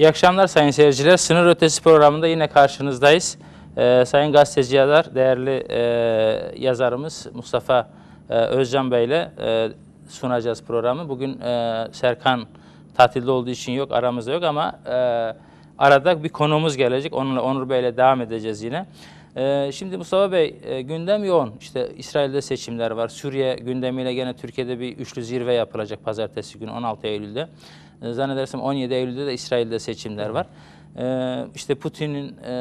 İyi akşamlar sayın seyirciler. Sınır Ötesi programında yine karşınızdayız. Ee, sayın gazeteciler, değerli e, yazarımız Mustafa e, Özcan Bey ile e, sunacağız programı. Bugün e, Serkan tatilde olduğu için yok, aramızda yok ama e, arada bir konuğumuz gelecek. Onunla Onur Bey ile devam edeceğiz yine. E, şimdi Mustafa Bey, e, gündem yoğun. İşte İsrail'de seçimler var. Suriye gündemiyle gene Türkiye'de bir üçlü zirve yapılacak pazartesi günü 16 Eylül'de. E, zannedersem 17 Eylül'de de İsrail'de seçimler var. E, işte Putin'in e,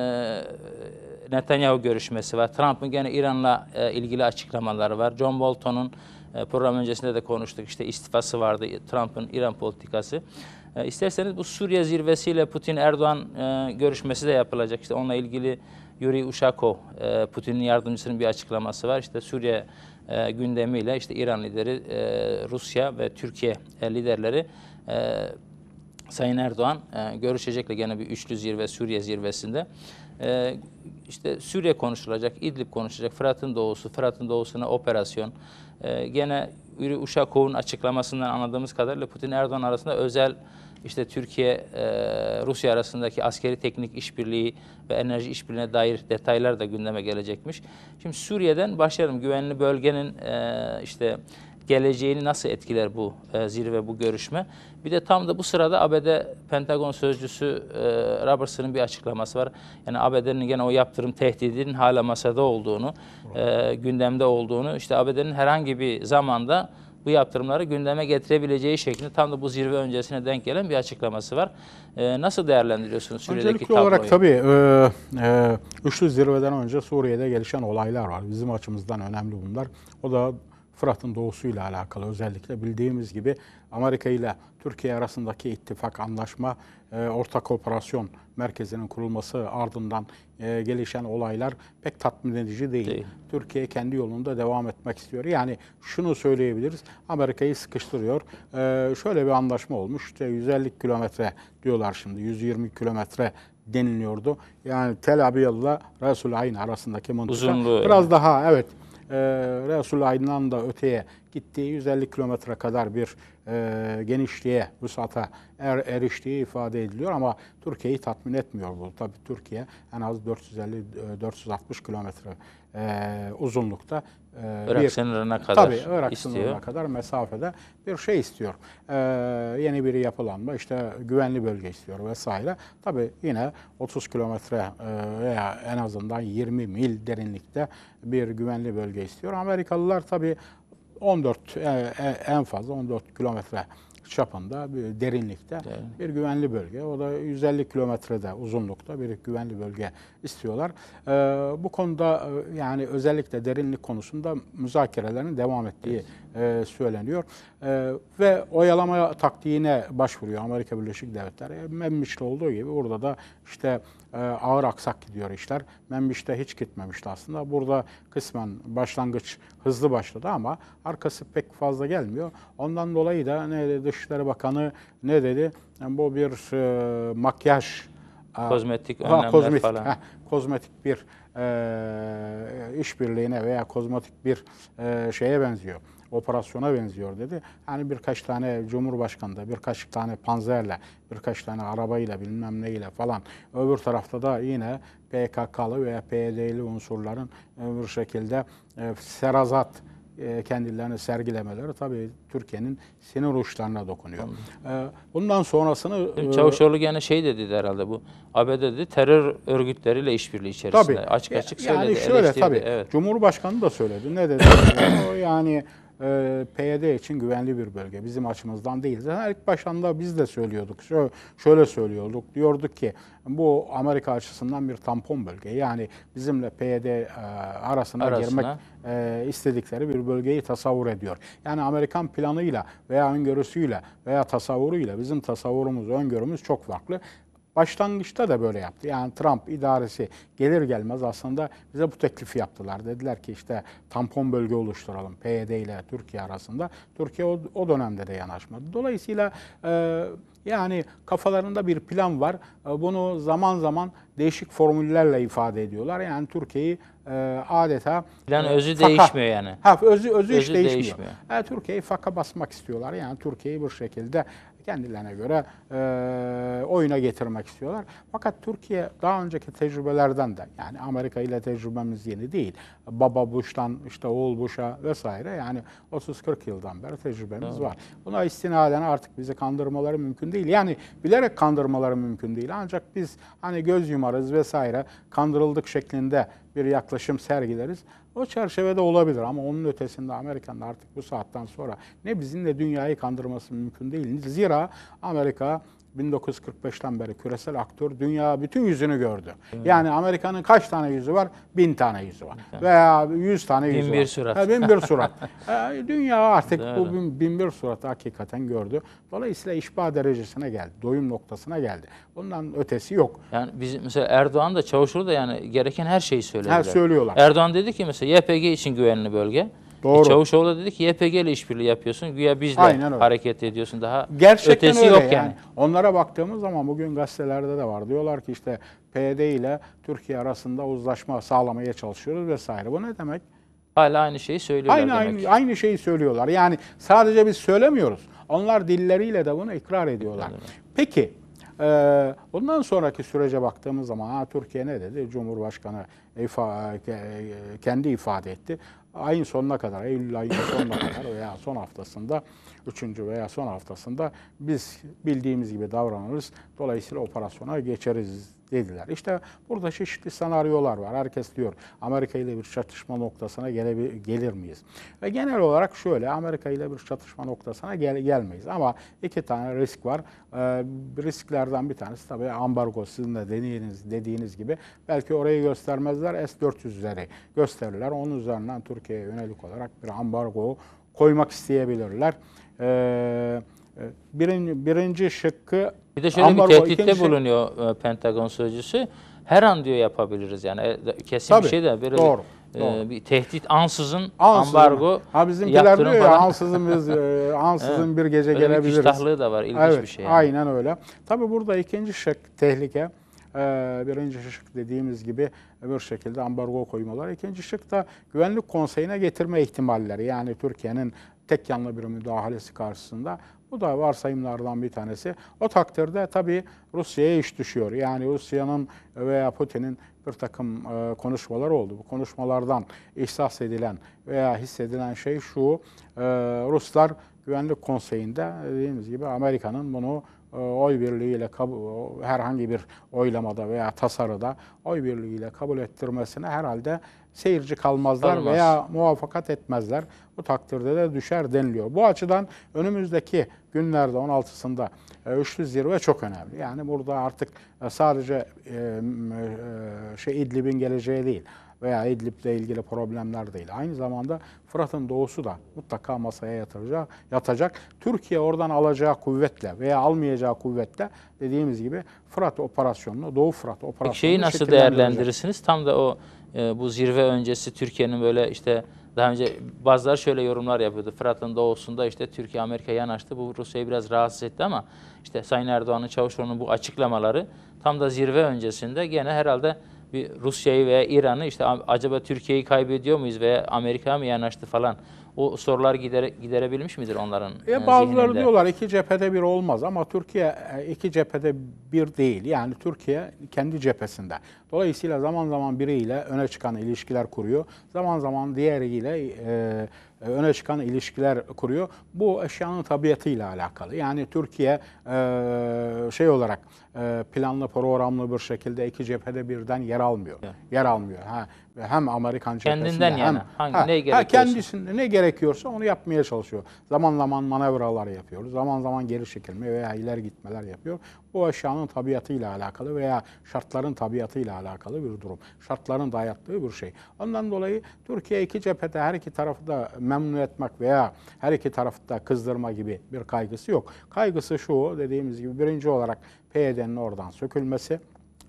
Netanyahu görüşmesi var. Trump'ın gene İran'la e, ilgili açıklamaları var. John Bolton'un e, program öncesinde de konuştuk. İşte istifası vardı Trump'ın İran politikası. E, isterseniz bu Suriye zirvesiyle Putin-Erdoğan e, görüşmesi de yapılacak. İşte onunla ilgili Yuri Ushakov, e, Putin'in yardımcısının bir açıklaması var. İşte Suriye e, gündemiyle işte İran lideri, e, Rusya ve Türkiye e, liderleri e, Sayın Erdoğan e, görüşecekle gene bir üçlü zirve Suriye zirvesinde. E, işte Suriye konuşulacak, İdlib konuşulacak, Fırat'ın doğusu, Fırat'ın doğusuna operasyon. E, gene Uri Uşakov'un açıklamasından anladığımız kadarıyla Putin Erdoğan arasında özel işte Türkiye e, Rusya arasındaki askeri teknik işbirliği ve enerji işbirliğine dair detaylar da gündeme gelecekmiş. Şimdi Suriye'den başlayalım. Güvenli bölgenin e, işte geleceğini nasıl etkiler bu e, zirve, bu görüşme? Bir de tam da bu sırada ABD Pentagon sözcüsü e, Robertson'ın bir açıklaması var. Yani ABD'nin gene o yaptırım tehdidinin hala masada olduğunu, e, gündemde olduğunu, işte ABD'nin herhangi bir zamanda bu yaptırımları gündeme getirebileceği şeklinde tam da bu zirve öncesine denk gelen bir açıklaması var. E, nasıl değerlendiriyorsunuz Suriye'deki Öncelikli tabloyu? olarak tabii e, e, üçlü zirveden önce Suriye'de gelişen olaylar var. Bizim açımızdan önemli bunlar. O da Fırat'ın doğusuyla alakalı özellikle bildiğimiz gibi Amerika ile Türkiye arasındaki ittifak, anlaşma, e, ortak operasyon merkezinin kurulması ardından e, gelişen olaylar pek tatmin edici değil. değil. Türkiye kendi yolunda devam etmek istiyor. Yani şunu söyleyebiliriz, Amerika'yı sıkıştırıyor. E, şöyle bir anlaşma olmuş, işte 150 kilometre diyorlar şimdi, 120 kilometre deniliyordu. Yani Tel Abyad'la Resul Ayn arasındaki mıntıka Uzunluğu, biraz yani. daha evet e, Resul Aydın'dan da öteye gittiği 150 kilometre kadar bir e, genişliğe, vüsata er, eriştiği ifade ediliyor ama Türkiye'yi tatmin etmiyor bu. Tabii Türkiye en az 450-460 e, kilometre e, uzunlukta e, Irak bir, sınırına kadar tabii, Irak istiyor. sınırına kadar mesafede bir şey istiyor. E, yeni bir yapılanma, işte güvenli bölge istiyor vesaire. Tabii yine 30 kilometre e, veya en azından 20 mil derinlikte bir güvenli bölge istiyor. Amerikalılar tabii 14 e, e, en fazla 14 kilometre çapında bir derinlikte evet. bir güvenli bölge. O da 150 kilometrede uzunlukta bir güvenli bölge istiyorlar. E, bu konuda e, yani özellikle derinlik konusunda müzakerelerin devam ettiği evet e, söyleniyor. E, ve oyalama taktiğine başvuruyor Amerika Birleşik Devletleri. E, Memmiş'te olduğu gibi burada da işte e, ağır aksak gidiyor işler. Memmiş'te hiç gitmemişti aslında. Burada kısmen başlangıç hızlı başladı ama arkası pek fazla gelmiyor. Ondan dolayı da ne dedi Dışişleri Bakanı ne dedi? Yani e, bu bir e, makyaj e, kozmetik ha, önlemler kozmetik, falan. Ha, kozmetik bir e, işbirliğine veya kozmetik bir e, şeye benziyor operasyona benziyor dedi. Hani birkaç tane Cumhurbaşkanı da birkaç tane panzerle, birkaç tane arabayla bilmem neyle falan. Öbür tarafta da yine PKK'lı veya PYD'li unsurların öbür şekilde e, serazat e, kendilerini sergilemeleri tabii Türkiye'nin sinir uçlarına dokunuyor. Anladım. E, bundan sonrasını... E, Çavuşoğlu gene şey dedi herhalde bu. ABD dedi terör örgütleriyle işbirliği içerisinde. Tabii. Açık açık yani söyledi. Yani şöyle eleştirdi. tabii. Evet. Cumhurbaşkanı da söyledi. Ne dedi? o yani e, ee, PYD için güvenli bir bölge. Bizim açımızdan değil. Zaten ilk başında biz de söylüyorduk. Şöyle, şöyle söylüyorduk. Diyorduk ki bu Amerika açısından bir tampon bölge. Yani bizimle PYD e, arasına, arasına girmek e, istedikleri bir bölgeyi tasavvur ediyor. Yani Amerikan planıyla veya öngörüsüyle veya tasavvuruyla bizim tasavvurumuz, öngörümüz çok farklı. Başlangıçta da böyle yaptı. Yani Trump idaresi gelir gelmez aslında bize bu teklifi yaptılar. Dediler ki işte tampon bölge oluşturalım PYD ile Türkiye arasında. Türkiye o, o dönemde de yanaşmadı. Dolayısıyla e, yani kafalarında bir plan var. E, bunu zaman zaman değişik formüllerle ifade ediyorlar. Yani Türkiye'yi e, adeta plan e, özü faka, değişmiyor yani. Ha özü özü, özü hiç değişmiyor. değişmiyor. E, Türkiye'yi faka basmak istiyorlar. Yani Türkiye'yi bir şekilde kendilerine göre e, oyuna getirmek istiyorlar. Fakat Türkiye daha önceki tecrübelerden de yani Amerika ile tecrübemiz yeni değil. Baba Bush'tan işte oğul Bush'a vesaire yani 30-40 yıldan beri tecrübemiz evet. var. Buna istinaden artık bizi kandırmaları mümkün değil. Yani bilerek kandırmaları mümkün değil. Ancak biz hani göz yumarız vesaire kandırıldık şeklinde bir yaklaşım sergileriz. O çerçevede olabilir ama onun ötesinde Amerika'nın artık bu saatten sonra ne bizim de dünyayı kandırması mümkün değil. Zira Amerika 1945'ten beri küresel aktör dünya bütün yüzünü gördü. Evet. Yani Amerika'nın kaç tane yüzü var? Bin tane yüzü var. Evet. Veya yüz tane bin yüzü bir var. Surat. Ha, bin bir surat. e, dünya artık Doğru. bu bin, bin bir suratı hakikaten gördü. Dolayısıyla işba derecesine geldi. Doyum noktasına geldi. Bundan ötesi yok. Yani biz mesela Erdoğan da Çavuşoğlu da yani gereken her şeyi söylediler. Her söylüyorlar. Erdoğan dedi ki mesela YPG için güvenli bölge. E, Doğru. Çavuşoğlu da dedi ki YPG ile işbirliği yapıyorsun. Güya bizle Aynen hareket ediyorsun. Daha Gerçekten ötesi öyle yok yani. yani. Onlara baktığımız zaman bugün gazetelerde de var. Diyorlar ki işte PD ile Türkiye arasında uzlaşma sağlamaya çalışıyoruz vesaire. Bu ne demek? Hala aynı şeyi söylüyorlar aynı, demek. Aynı, aynı şeyi söylüyorlar. Yani sadece biz söylemiyoruz. Onlar dilleriyle de bunu ikrar ediyorlar. Peki ee, bundan sonraki sürece baktığımız zaman ha, Türkiye ne dedi? Cumhurbaşkanı ifa, kendi ifade etti ayın sonuna kadar, Eylül ayının sonuna kadar veya son haftasında üçüncü veya son haftasında biz bildiğimiz gibi davranırız. Dolayısıyla operasyona geçeriz dediler. İşte burada çeşitli senaryolar var. Herkes diyor Amerika ile bir çatışma noktasına gele, gelir miyiz? Ve genel olarak şöyle Amerika ile bir çatışma noktasına gel, gelmeyiz. Ama iki tane risk var. Ee, risklerden bir tanesi tabii ambargo sizin de dediğiniz, dediğiniz gibi. Belki orayı göstermezler S-400'leri gösterirler. Onun üzerinden Türkiye'ye yönelik olarak bir ambargo koymak isteyebilirler. Ee, e, birinci, birinci şıkkı bir de şöyle ambar, bir tehditte ikinci... bulunuyor e, Pentagon sözcüsü. Her an diyor yapabiliriz yani e, kesin Tabii, bir şey de. Böyle doğru. E, doğru. bir tehdit ansızın, ansızın ambargo ha bizimkiler diyor ya falan. ansızın biz ansızın bir gece öyle gelebiliriz. Bir iştahlığı da var ilginç evet, bir şey. Yani. Aynen öyle. Tabii burada ikinci şık tehlike birinci şık dediğimiz gibi bir şekilde ambargo koymalar. İkinci şık da Güvenlik Konseyi'ne getirme ihtimalleri. Yani Türkiye'nin tek yanlı bir müdahalesi karşısında. Bu da varsayımlardan bir tanesi. O takdirde tabii Rusya'ya iş düşüyor. Yani Rusya'nın veya Putin'in bir takım e, konuşmalar oldu. Bu konuşmalardan ihsas edilen veya hissedilen şey şu, e, Ruslar Güvenlik Konseyi'nde dediğimiz gibi Amerika'nın bunu e, oy birliğiyle herhangi bir oylamada veya tasarıda oy birliğiyle kabul ettirmesine herhalde seyirci kalmazlar Kalmaz. veya muvaffakat etmezler. Bu takdirde de düşer deniliyor. Bu açıdan önümüzdeki günlerde 16'sında e, üçlü zirve çok önemli. Yani burada artık e, sadece e, şey İdlib'in geleceği değil veya İdlib'le ilgili problemler değil. Aynı zamanda Fırat'ın doğusu da mutlaka masaya yatıracak, yatacak. Türkiye oradan alacağı kuvvetle veya almayacağı kuvvetle dediğimiz gibi Fırat operasyonunu, Doğu Fırat operasyonunu Peki şeyi nasıl değerlendirirsiniz? Tam da o e, bu zirve öncesi Türkiye'nin böyle işte daha önce bazılar şöyle yorumlar yapıyordu. Fırat'ın doğusunda işte Türkiye Amerika yanaştı. Bu Rusya'yı biraz rahatsız etti ama işte Sayın Erdoğan'ın Çavuşoğlu'nun bu açıklamaları tam da zirve öncesinde gene herhalde bir Rusya'yı veya İran'ı işte acaba Türkiye'yi kaybediyor muyuz veya Amerika mı yanaştı falan o sorular gidere, giderebilmiş midir onların e, e Bazıları zihninde? diyorlar iki cephede bir olmaz ama Türkiye e, iki cephede bir değil. Yani Türkiye kendi cephesinde. Dolayısıyla zaman zaman biriyle öne çıkan ilişkiler kuruyor. Zaman zaman diğeriyle e, e, öne çıkan ilişkiler kuruyor. Bu eşyanın tabiatıyla alakalı. Yani Türkiye e, şey olarak e, planlı programlı bir şekilde iki cephede birden yer almıyor. Evet. Yer almıyor. Ha hem Amerikan Kendinden yani. Hem, hangi, ha, ne Ha, kendisinde ne gerekiyorsa onu yapmaya çalışıyor. Zaman zaman manevralar yapıyor. Zaman zaman geri çekilme veya ileri gitmeler yapıyor. Bu aşağının tabiatıyla alakalı veya şartların tabiatıyla alakalı bir durum. Şartların dayattığı bir şey. Ondan dolayı Türkiye iki cephede her iki tarafı da memnun etmek veya her iki tarafı da kızdırma gibi bir kaygısı yok. Kaygısı şu dediğimiz gibi birinci olarak PYD'nin e oradan sökülmesi,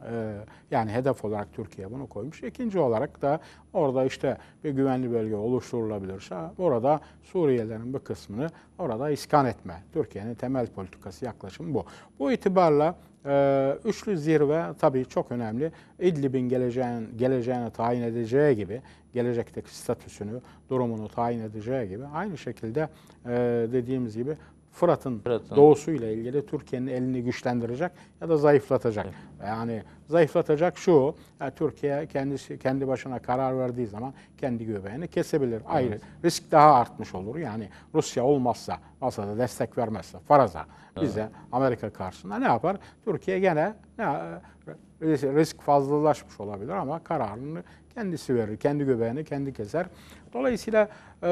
ee, yani hedef olarak Türkiye bunu koymuş. İkinci olarak da orada işte bir güvenli bölge oluşturulabilirse orada Suriyelilerin bir kısmını orada iskan etme. Türkiye'nin temel politikası yaklaşım bu. Bu itibarla e, üçlü zirve tabii çok önemli. İdlib'in geleceğin, geleceğini tayin edeceği gibi, gelecekteki statüsünü, durumunu tayin edeceği gibi aynı şekilde e, dediğimiz gibi Fırat'ın Fırat doğusuyla ilgili Türkiye'nin elini güçlendirecek ya da zayıflatacak. Evet. Yani zayıflatacak şu, e, Türkiye kendisi kendi başına karar verdiği zaman kendi göbeğini kesebilir. Evet. Ayrı risk daha artmış olur. Yani Rusya olmazsa, masada destek vermezse, faraza evet. bize Amerika karşısında ne yapar? Türkiye gene ya, e, risk fazlalaşmış olabilir ama kararını kendisi verir. Kendi göbeğini kendi keser. Dolayısıyla e,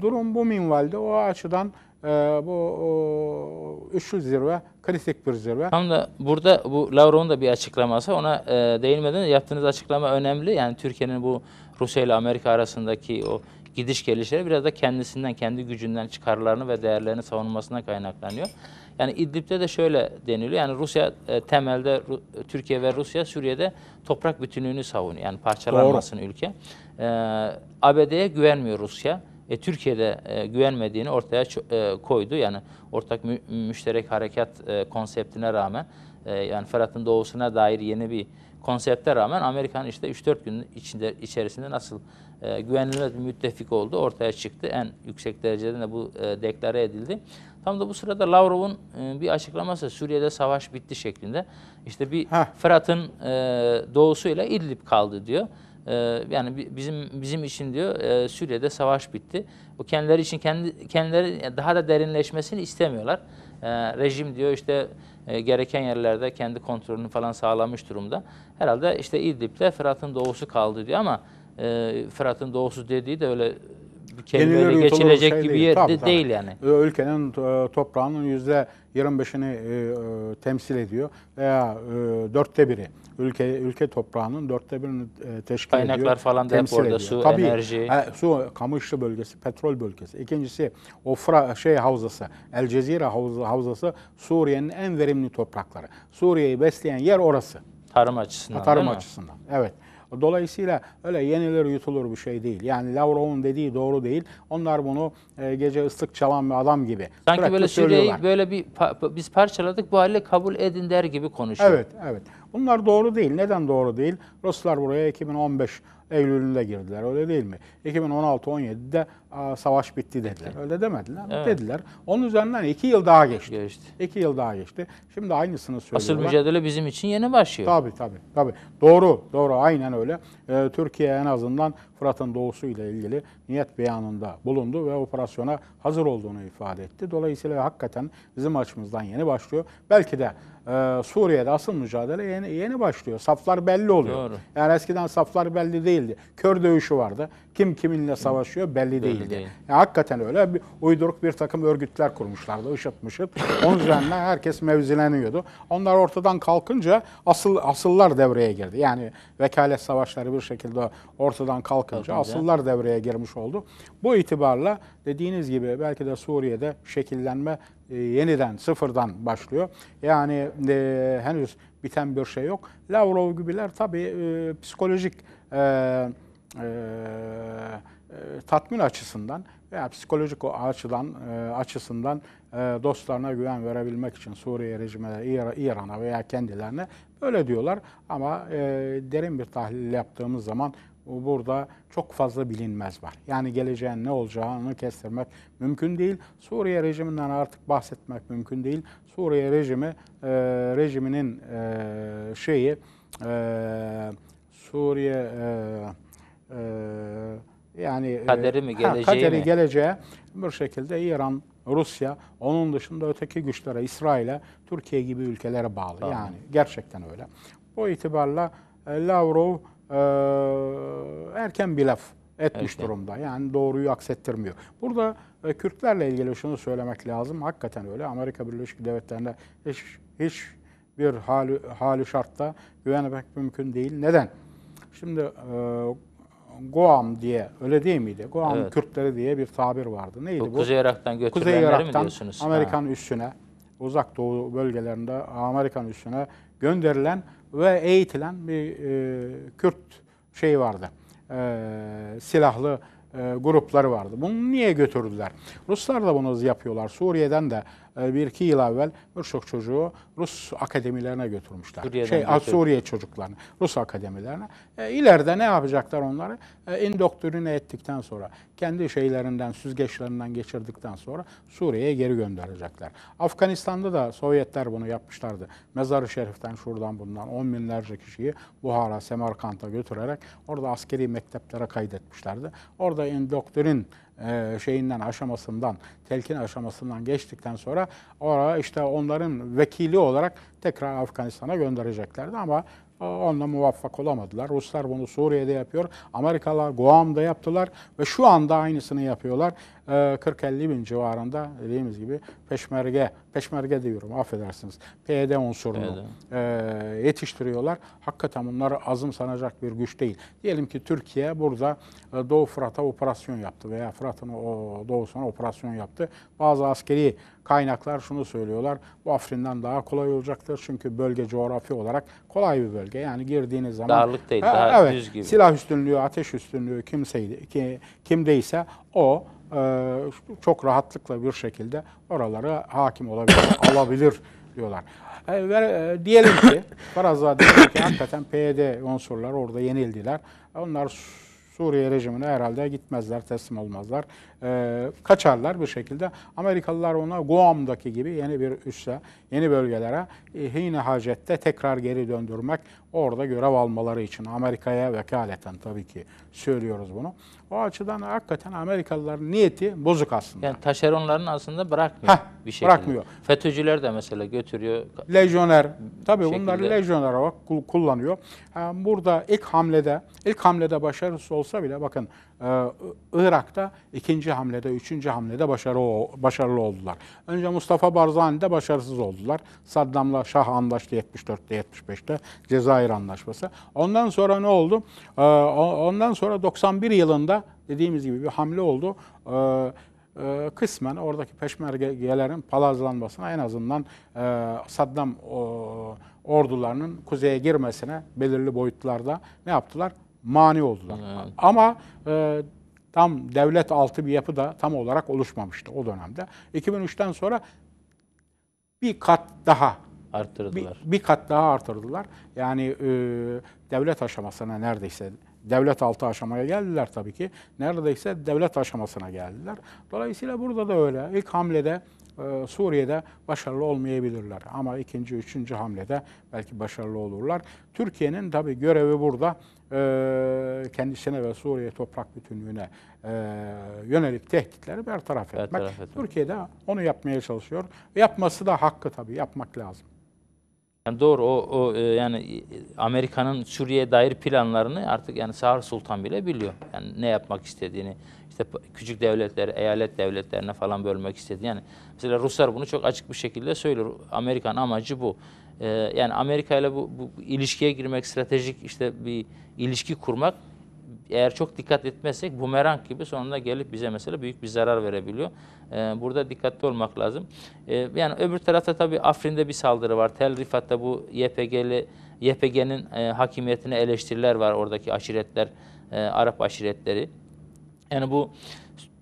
durum bu minvalde. O açıdan e, bu o, üçlü zirve kritik bir zirve. Tam da burada bu Lavrov'un da bir açıklaması ona e, değinmeden yaptığınız açıklama önemli. Yani Türkiye'nin bu Rusya ile Amerika arasındaki o gidiş gelişleri biraz da kendisinden, kendi gücünden çıkarlarını ve değerlerini savunmasına kaynaklanıyor. Yani İdlib'de de şöyle deniliyor. Yani Rusya e, temelde Ru Türkiye ve Rusya Suriye'de toprak bütünlüğünü savunuyor. Yani parçalanmasın Doğru. ülke. E, ABD'ye güvenmiyor Rusya e, Türkiye'de e, güvenmediğini ortaya e, koydu. Yani ortak mü müşterek harekat e, konseptine rağmen e, yani Fırat'ın doğusuna dair yeni bir konsepte rağmen Amerikan işte 3-4 gün içinde içerisinde nasıl e, güvenilmez bir müttefik oldu ortaya çıktı. En yüksek derecede de bu e, deklare edildi. Tam da bu sırada Lavrov'un e, bir açıklaması Suriye'de savaş bitti şeklinde. İşte bir Fırat'ın e, doğusuyla İdlib kaldı diyor. Ee, yani bizim bizim için diyor e, Suriye'de savaş bitti. O kendileri için kendi kendileri daha da derinleşmesini istemiyorlar. E, rejim diyor işte e, gereken yerlerde kendi kontrolünü falan sağlamış durumda. Herhalde işte İdlib'de Fırat'ın doğusu kaldı diyor ama e, Fırat'ın doğusu dediği de öyle bir kelimeyle geçilecek şey gibi değil. yer tabii, tabii. değil yani. Ülkenin e, toprağının yüzde 25'ini e, e, temsil ediyor veya e, dörtte biri ülke ülke toprağının dörtte birini e, teşkil Kaynaklar ediyor. Kaynaklar falan da orada ediyor. su, Tabii, enerji. E, su, Kamışlı bölgesi, petrol bölgesi. İkincisi Ofra şey havzası, El Cezire havzası, Suriye'nin en verimli toprakları. Suriye'yi besleyen yer orası. Tarım açısından. Ha, tarım açısından. Evet. Dolayısıyla öyle yenilir yutulur bir şey değil. Yani Lavrov'un dediği doğru değil. Onlar bunu e, gece ıslık çalan bir adam gibi. Sanki böyle Suriye'yi böyle bir pa- biz parçaladık bu hale kabul edin der gibi konuşuyor. Evet, evet. Bunlar doğru değil. Neden doğru değil? Ruslar buraya 2015 Eylül'ünde girdiler öyle değil mi? 2016-17'de savaş bitti dediler. Öyle demediler evet. dediler. Onun üzerinden iki yıl daha geçti. geçti. İki yıl daha geçti. Şimdi aynısını söylüyorlar. Asıl mücadele bizim için yeni başlıyor. Tabii tabii. tabii. Doğru doğru aynen öyle. Ee, Türkiye en azından Fırat'ın doğusu ile ilgili niyet beyanında bulundu ve operasyona hazır olduğunu ifade etti. Dolayısıyla hakikaten bizim açımızdan yeni başlıyor. Belki de e, Suriye'de asıl mücadele yeni, yeni başlıyor. Saflar belli oluyor. Doğru. Yani eskiden saflar belli değildi. Kör dövüşü vardı. Kim kiminle savaşıyor belli değildi. Belli değil. Yani hakikaten öyle. Bir, uyduruk bir takım örgütler kurmuşlardı. IŞİD mışıd. Onun üzerine herkes mevzileniyordu. Onlar ortadan kalkınca asıl asıllar devreye girdi. Yani vekalet savaşları bir şekilde ortadan kalkınca, kalkınca. asıllar devreye girmiş oldu. Bu itibarla dediğiniz gibi belki de Suriye'de şekillenme e, yeniden sıfırdan başlıyor. Yani e, henüz biten bir şey yok. Lavrov gibiler tabii e, psikolojik e, ee, e, tatmin açısından veya psikolojik o açıdan e, açısından e, dostlarına güven verebilmek için Suriye rejimine, İran'a veya kendilerine böyle diyorlar. Ama e, derin bir tahlil yaptığımız zaman burada çok fazla bilinmez var. Yani geleceğin ne olacağını kestirmek mümkün değil. Suriye rejiminden artık bahsetmek mümkün değil. Suriye rejimi e, rejiminin e, şeyi e, Suriye e, ee, yani e, kaderi mi geleceği ha, kaderi mi? geleceğe Bu şekilde İran, Rusya, onun dışında öteki güçlere, İsrail'e, Türkiye gibi ülkelere bağlı. Tamam. Yani gerçekten öyle. Bu itibarla e, Lavrov e, erken bir laf etmiş erken. durumda. Yani doğruyu aksettirmiyor. Burada e, Kürtlerle ilgili şunu söylemek lazım. Hakikaten öyle. Amerika Birleşik Devletleri'nde hiç, hiç bir hali, hali şartta güvenmek mümkün değil. Neden? Şimdi e, Guam diye öyle değil miydi? Guam evet. Kürtleri diye bir tabir vardı. Neydi bu? Kuzey Irak'tan götürülenleri mi diyorsunuz? Amerikan ha. üssüne, uzak doğu bölgelerinde Amerikan üssüne gönderilen ve eğitilen bir e, Kürt şey vardı. E, silahlı e, grupları vardı. Bunu niye götürdüler? Ruslar da bunu yapıyorlar. Suriye'den de ee, bir iki yıl evvel birçok çocuğu Rus akademilerine götürmüşler. Suriye'den şey, götürdüm. Suriye çocuklarını, Rus akademilerine. Ee, e, ileride ne yapacaklar onları? E, ee, indoktrine ettikten sonra, kendi şeylerinden, süzgeçlerinden geçirdikten sonra Suriye'ye geri gönderecekler. Afganistan'da da Sovyetler bunu yapmışlardı. Mezarı Şerif'ten şuradan bundan on binlerce kişiyi Buhara, Semerkant'a götürerek orada askeri mekteplere kaydetmişlerdi. Orada indoktrin e, şeyinden aşamasından, telkin aşamasından geçtikten sonra oraya işte onların vekili olarak tekrar Afganistan'a göndereceklerdi ama e, onunla muvaffak olamadılar. Ruslar bunu Suriye'de yapıyor. Amerikalılar Guam'da yaptılar ve şu anda aynısını yapıyorlar. 40-50 ee, bin civarında dediğimiz gibi peşmerge, peşmerge diyorum affedersiniz, PYD unsurunu evet. yetiştiriyorlar. Hakikaten bunları azım sanacak bir güç değil. Diyelim ki Türkiye burada e, Doğu Fırat'a operasyon yaptı veya Fırat'ın doğusuna operasyon yaptı. Bazı askeri kaynaklar şunu söylüyorlar. Bu Afrin'den daha kolay olacaktır. Çünkü bölge coğrafi olarak kolay bir bölge. Yani girdiğiniz zaman darlık değil, daha evet, düz gibi. Silah üstünlüğü, ateş üstünlüğü kimseydi, ki, kimdeyse o ee, çok rahatlıkla bir şekilde oralara hakim olabilir, alabilir diyorlar. Ee, ve e, diyelim ki, farazla diyelim ki hakikaten PYD unsurlar orada yenildiler. Onlar Suriye rejimine herhalde gitmezler, teslim olmazlar. E, kaçarlar bir şekilde. Amerikalılar ona Guam'daki gibi yeni bir üsse, yeni bölgelere e, hine hacette tekrar geri döndürmek, orada görev almaları için Amerika'ya vekaleten tabii ki söylüyoruz bunu. O açıdan hakikaten Amerikalıların niyeti bozuk aslında. Yani taşeronların aslında bırakmıyor Heh, bir şekilde. Bırakmıyor. FETÖ'cüler de mesela götürüyor. Lejyoner. Tabii şekilde. bunları lejyoner olarak kullanıyor. Burada ilk hamlede, ilk hamlede başarısız olsa bile bakın ee, Irak'ta ikinci hamlede, üçüncü hamlede başarılı, başarılı oldular. Önce Mustafa Barzani'de başarısız oldular. Saddam'la Şah anlaştı 74'te, 75'te Cezayir anlaşması. Ondan sonra ne oldu? Ee, ondan sonra 91 yılında dediğimiz gibi bir hamle oldu ee, e, kısmen oradaki peşmergelerin palazlanmasına en azından e, Saddam ordularının kuzeye girmesine belirli boyutlarda ne yaptılar? mani oldular. Evet. Ama e, tam devlet altı bir yapı da tam olarak oluşmamıştı o dönemde. 2003'ten sonra bir kat daha arttırdılar. Bir, bir kat daha arttırdılar Yani e, devlet aşamasına neredeyse devlet altı aşamaya geldiler tabii ki. Neredeyse devlet aşamasına geldiler. Dolayısıyla burada da öyle. İlk hamlede ee, Suriye'de başarılı olmayabilirler. Ama ikinci, üçüncü hamlede belki başarılı olurlar. Türkiye'nin tabi görevi burada ee, kendisine ve Suriye toprak bütünlüğüne e, yönelik tehditleri bertaraf etmek. bertaraf etmek. Türkiye'de onu yapmaya çalışıyor. Yapması da hakkı tabi yapmak lazım. Yani doğru o, o e, yani e, Amerika'nın Suriye'ye dair planlarını artık yani Sahar Sultan bile biliyor. Yani ne yapmak istediğini, işte küçük devletlere, eyalet devletlerine falan bölmek istedi Yani mesela Ruslar bunu çok açık bir şekilde söylüyor. Amerikan amacı bu. E, yani Amerika ile bu, bu ilişkiye girmek, stratejik işte bir ilişki kurmak eğer çok dikkat etmezsek bumerang gibi sonunda gelip bize mesela büyük bir zarar verebiliyor. Ee, burada dikkatli olmak lazım. Ee, yani öbür tarafta tabii Afrin'de bir saldırı var. Tel Rifat'ta bu YPG'li YPG'nin e, hakimiyetine eleştiriler var oradaki aşiretler, e, Arap aşiretleri. Yani bu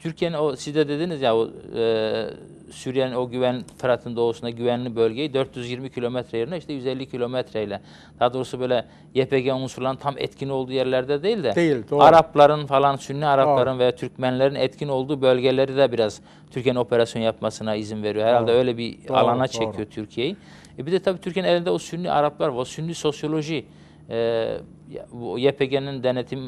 Türkiye'nin o siz de dediniz ya o, e, Suriye'nin o güven Fırat'ın doğusunda güvenli bölgeyi 420 kilometre yerine işte 150 kilometreyle daha doğrusu böyle YPG unsurların tam etkin olduğu yerlerde değil de değil, doğru. Arapların falan Sünni Arapların veya Türkmenlerin etkin olduğu bölgeleri de biraz Türkiye'nin operasyon yapmasına izin veriyor. Herhalde doğru. öyle bir doğru, alana çekiyor Türkiye'yi. E bir de tabii Türkiye'nin elinde o Sünni Araplar var. O Sünni sosyoloji e, YPG'nin denetim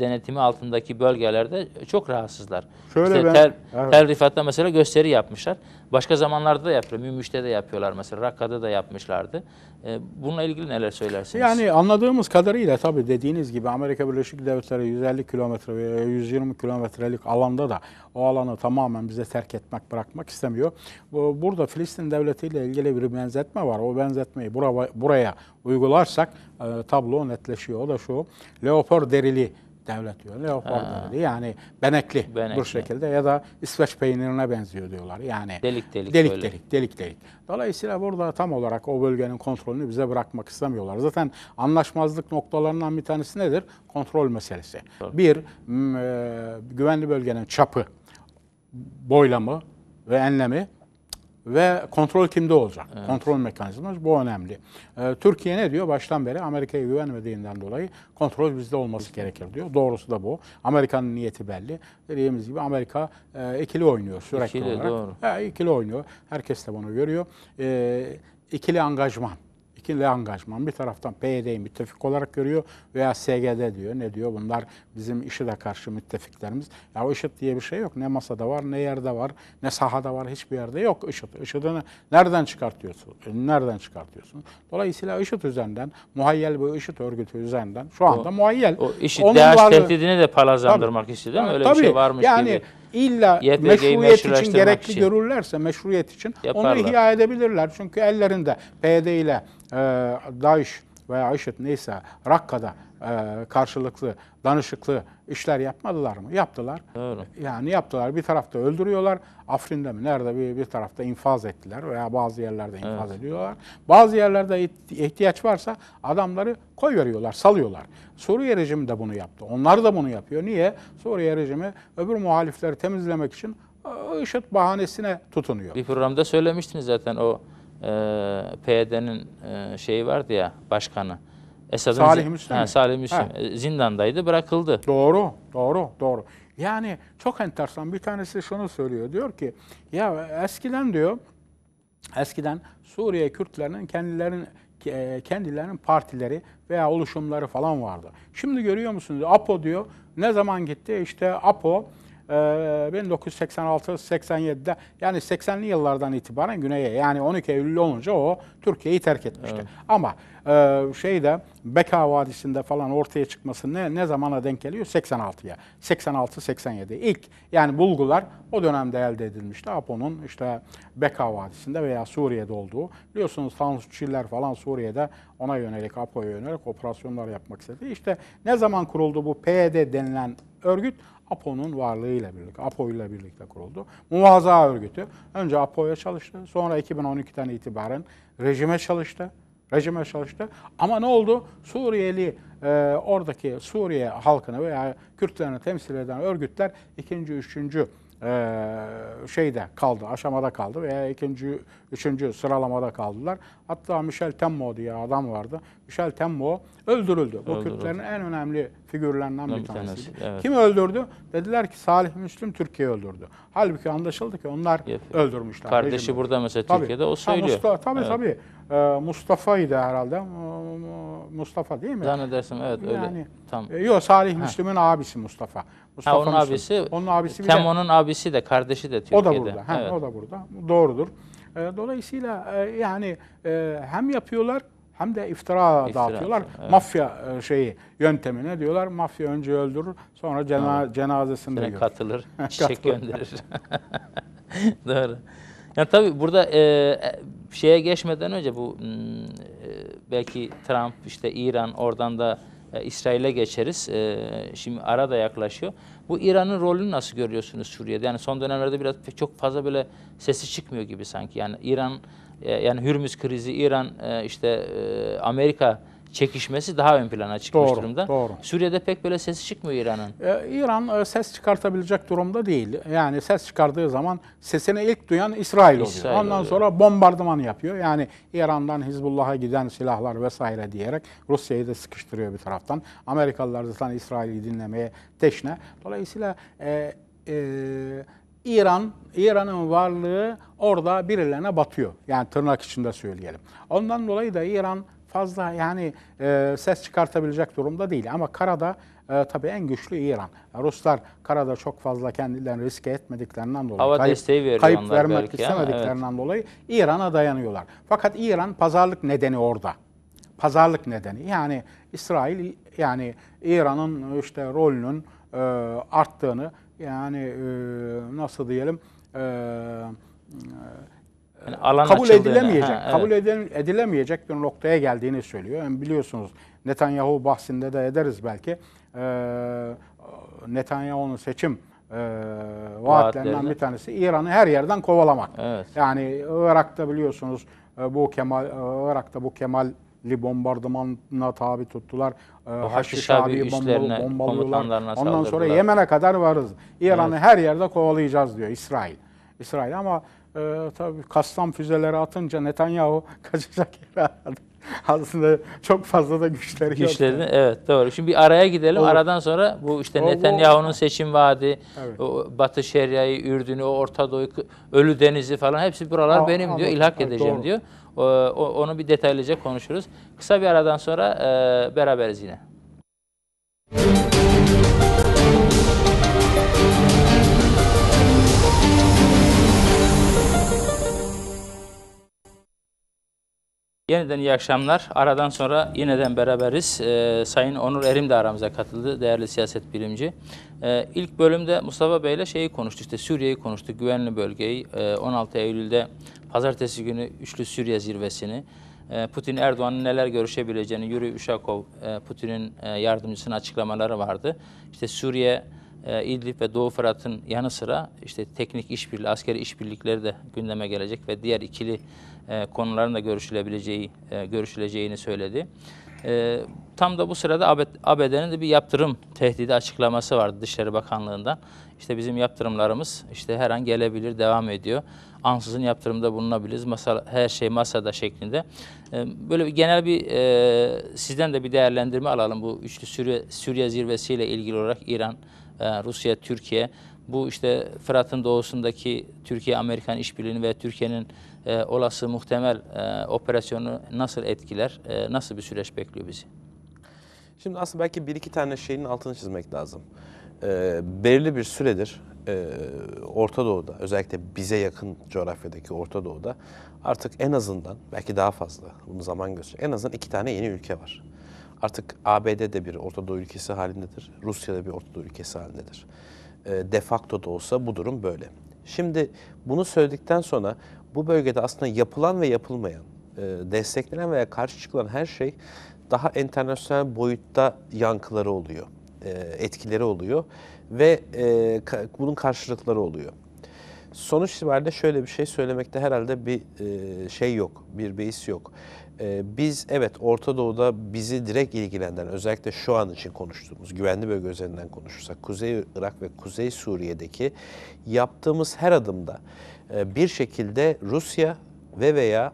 denetimi altındaki bölgelerde çok rahatsızlar. Şöyle işte ben, tel, evet. tel rifatta mesela gösteri yapmışlar. Başka zamanlarda da yapıyor. Mümüş'te de yapıyorlar mesela. Rakka'da da yapmışlardı. E, bununla ilgili neler söylersiniz? Yani anladığımız kadarıyla tabii dediğiniz gibi Amerika Birleşik Devletleri 150 kilometre veya 120 kilometrelik alanda da o alanı tamamen bize terk etmek, bırakmak istemiyor. Burada Filistin Devleti ile ilgili bir benzetme var. O benzetmeyi buraya, buraya uygularsak e, tablo netleşiyor. O da şu, leopar derili devlet diyorlar. Leopar devleti yani benekli, benekli bu şekilde ya da İsveç peynirine benziyor diyorlar. Yani delik delik delik böyle. delik delik delik. Dolayısıyla burada tam olarak o bölgenin kontrolünü bize bırakmak istemiyorlar. Zaten anlaşmazlık noktalarından bir tanesi nedir? Kontrol meselesi. Tabii. Bir e, güvenli bölgenin çapı, boylamı ve enlemi ve kontrol kimde olacak? Evet. Kontrol mekanizması bu önemli. Ee, Türkiye ne diyor? Baştan beri Amerika'ya güvenmediğinden dolayı kontrol bizde olması gerekir diyor. Doğrusu da bu. Amerika'nın niyeti belli. Dediğimiz gibi Amerika e, ikili oynuyor sürekli İkili olarak. Doğru. E, ikili oynuyor. Herkes de bunu görüyor. E, ikili angajman ilişkili angajman. Bir taraftan PYD'yi müttefik olarak görüyor veya SGD diyor. Ne diyor? Bunlar bizim işi de karşı müttefiklerimiz. Ya IŞİD diye bir şey yok. Ne masada var, ne yerde var, ne sahada var. Hiçbir yerde yok IŞİD. IŞİD'i nereden çıkartıyorsun? E, nereden çıkartıyorsun? Dolayısıyla IŞİD üzerinden, muhayyel bir IŞİD örgütü üzerinden şu anda o, muhayyel. O IŞİD DAEŞ tehdidini de palazlandırmak istedi değil mi? Öyle tabii, bir şey varmış yani, gibi illa YPG'yi meşruiyet için gerekli için. görürlerse, meşruiyet için Yaparlar. onu ihya edebilirler. Çünkü ellerinde PYD ile e, DAEŞ veya IŞİD neyse Rakka'da ee, karşılıklı, danışıklı işler yapmadılar mı? Yaptılar. Doğru. Yani yaptılar. Bir tarafta öldürüyorlar. Afrin'de mi? Nerede? Bir, bir tarafta infaz ettiler veya bazı yerlerde infaz evet. ediyorlar. Bazı yerlerde ihtiyaç varsa adamları koyveriyorlar, salıyorlar. Suriye rejimi de bunu yaptı. Onlar da bunu yapıyor. Niye? Suriye rejimi öbür muhalifleri temizlemek için e, IŞİD bahanesine tutunuyor. Bir programda söylemiştiniz zaten o e, PYD'nin e, şeyi vardı ya başkanı. Esad'ın Salih Müslim. He, Salih Müslim. He. Zindandaydı, bırakıldı. Doğru, doğru, doğru. Yani çok enteresan. Bir tanesi şunu söylüyor. Diyor ki, ya eskiden diyor, eskiden Suriye Kürtlerinin kendilerinin e, kendilerinin partileri veya oluşumları falan vardı. Şimdi görüyor musunuz? APO diyor. Ne zaman gitti? İşte APO 1986-87'de e, yani 80'li yıllardan itibaren güneye yani 12 Eylül olunca o Türkiye'yi terk etmişti. Evet. Ama ee, şeyde Beka Vadisi'nde falan ortaya çıkması ne, ne zamana denk geliyor? 86'ya. 86-87. İlk yani bulgular o dönemde elde edilmişti. Apo'nun işte Beka Vadisi'nde veya Suriye'de olduğu. Biliyorsunuz Tansuçiller falan Suriye'de ona yönelik, Apo'ya yönelik operasyonlar yapmak istedi. İşte ne zaman kuruldu bu PYD denilen örgüt? APO'nun varlığıyla birlikte, APO ile birlikte kuruldu. Muvaza örgütü önce APO'ya çalıştı, sonra 2012'den itibaren rejime çalıştı. Rejime çalıştı. Ama ne oldu? Suriyeli e, oradaki Suriye halkını veya Kürtlerini temsil eden örgütler ikinci, üçüncü e, şeyde kaldı, aşamada kaldı veya ikinci, Üçüncü sıralamada kaldılar. Hatta Michel Temmo diye adam vardı. Michel Temmo öldürüldü. Bu öldürüldü. Kürtlerin en önemli figürlerinden bir, tanesiydi. Tanesi, evet. Kim öldürdü? Dediler ki Salih Müslim Türkiye öldürdü. Halbuki anlaşıldı ki onlar evet. öldürmüşler. Kardeşi rejimde. burada mesela tabii. Türkiye'de o söylüyor. Ha, Mustafa, tabii evet. tabii. Ee, Mustafa'ydı herhalde. Ee, Mustafa değil mi? Zannedersem evet yani, öyle. Tam. E, yok Salih Müslim'in abisi Mustafa. Mustafa ha, onun Müslüm. abisi. Onun abisi. Temo'nun abisi de kardeşi de Türkiye'de. O da burada. Ha, evet. O da burada. Doğrudur. Ee, dolayısıyla e, yani e, hem yapıyorlar hem de iftira, iftira dağıtıyorlar. Evet. Mafya e, şeyi yöntemine diyorlar. Mafya önce öldürür sonra cena evet. cenazesini diyor. Katılır, çiçek gönderir. Doğru. Yani tabii burada e, şeye geçmeden önce bu hmm, e, belki Trump işte İran oradan da e, İsrail'e geçeriz. E, şimdi ara da yaklaşıyor. Bu İran'ın rolünü nasıl görüyorsunuz Suriye'de? Yani son dönemlerde biraz çok fazla böyle sesi çıkmıyor gibi sanki. Yani İran e, yani Hürmüz krizi, İran e, işte e, Amerika çekişmesi daha ön plana çıkmış doğru, durumda. Doğru. Suriye'de pek böyle sesi çıkmıyor İran'ın. Ee, İran e, ses çıkartabilecek durumda değil. Yani ses çıkardığı zaman sesini ilk duyan İsrail oluyor. İsrail Ondan oluyor. sonra bombardıman yapıyor. Yani İran'dan Hizbullah'a giden silahlar vesaire diyerek Rusya'yı da sıkıştırıyor bir taraftan. Amerikalılar zaten İsrail'i dinlemeye teşne. Dolayısıyla e, e, İran, İran'ın varlığı orada birilerine batıyor. Yani tırnak içinde söyleyelim. Ondan dolayı da İran fazla yani e, ses çıkartabilecek durumda değil. Ama karada e, tabii en güçlü İran. Ruslar karada çok fazla kendilerini riske etmediklerinden dolayı, Hava kayıp, kayıp vermek istemediklerinden evet. dolayı İran'a dayanıyorlar. Fakat İran pazarlık nedeni orada. Pazarlık nedeni. Yani İsrail yani İran'ın işte rolünün e, arttığını yani e, nasıl diyelim e, e yani alan kabul edilemeyecek, ha, evet. kabul edilemeyecek bir noktaya geldiğini söylüyor. Yani biliyorsunuz Netanyahu bahsinde de ederiz belki. Ee, Netanyahu'nun seçim e, vaatlerinden bir tanesi İran'ı her yerden kovalamak. Evet. Yani Irak'ta biliyorsunuz e, bu Kemal e, Irak'ta bu Kemal li bombardımanına tabi tuttular. E, Haçlı Şabi bombalıyorlar. Ondan sonra Yemen'e kadar varız. İran'ı evet. her yerde kovalayacağız diyor İsrail. İsrail ama e, tabii kastan füzeleri atınca Netanyahu kaçacak herhalde. aslında çok fazla da güçleri, yok. güçleri evet doğru. Şimdi bir araya gidelim. O, Aradan sonra bu işte o, Netanyahu'nun seçim vaadi, evet. o Batı Şeria'yı, Ürdün'ü, o Orta Doğu, Ölü Denizi falan hepsi buralar Aa, benim ama, diyor, ilhak evet, edeceğim doğru. diyor. O, onu bir detaylıca konuşuruz. Kısa bir aradan sonra e, beraberiz yine. Müzik Yeniden iyi akşamlar. Aradan sonra yeniden beraberiz. Ee, Sayın Onur Erim de aramıza katıldı. Değerli siyaset bilimci. Ee, ilk bölümde Mustafa Bey ile şeyi konuştu, İşte Suriye'yi konuştu, Güvenli bölgeyi. Ee, 16 Eylül'de pazartesi günü Üçlü Suriye zirvesini. Ee, Putin Erdoğan'ın neler görüşebileceğini Yuri Ushakov, e, Putin'in e, yardımcısının açıklamaları vardı. İşte Suriye e, İdlib ve Doğu Fırat'ın yanı sıra işte teknik işbirliği, askeri işbirlikleri de gündeme gelecek ve diğer ikili e, konuların da görüşülebileceği e, görüşüleceğini söyledi. E, tam da bu sırada ABD'nin de bir yaptırım tehdidi açıklaması vardı Dışişleri Bakanlığı'ndan. İşte bizim yaptırımlarımız işte her an gelebilir, devam ediyor. Ansızın yaptırımda bulunabiliriz, masa, her şey masada şeklinde. E, böyle bir genel bir e, sizden de bir değerlendirme alalım bu üçlü Suriye, Suriye zirvesiyle ilgili olarak İran, e, Rusya, Türkiye. Bu işte Fırat'ın doğusundaki Türkiye-Amerikan işbirliğini ve Türkiye'nin e, olası muhtemel e, operasyonu nasıl etkiler, e, nasıl bir süreç bekliyor bizi? Şimdi aslında belki bir iki tane şeyin altını çizmek lazım. E, belirli bir süredir e, Orta Doğu'da, özellikle bize yakın coğrafyadaki Orta Doğu'da artık en azından, belki daha fazla, bunu zaman gösteriyor. en azından iki tane yeni ülke var. Artık ABD'de bir Orta Doğu ülkesi halindedir, Rusya'da bir Orta Doğu ülkesi halindedir. E, de facto da olsa bu durum böyle. Şimdi bunu söyledikten sonra bu bölgede aslında yapılan ve yapılmayan, e, desteklenen veya karşı çıkılan her şey daha internasyonel boyutta yankıları oluyor, e, etkileri oluyor ve e, ka bunun karşılıkları oluyor. Sonuç itibariyle şöyle bir şey söylemekte herhalde bir e, şey yok, bir beis yok. E, biz evet Orta Doğu'da bizi direkt ilgilendiren, özellikle şu an için konuştuğumuz, güvenli bölge üzerinden konuşursak, Kuzey Irak ve Kuzey Suriye'deki yaptığımız her adımda e, bir şekilde Rusya ve veya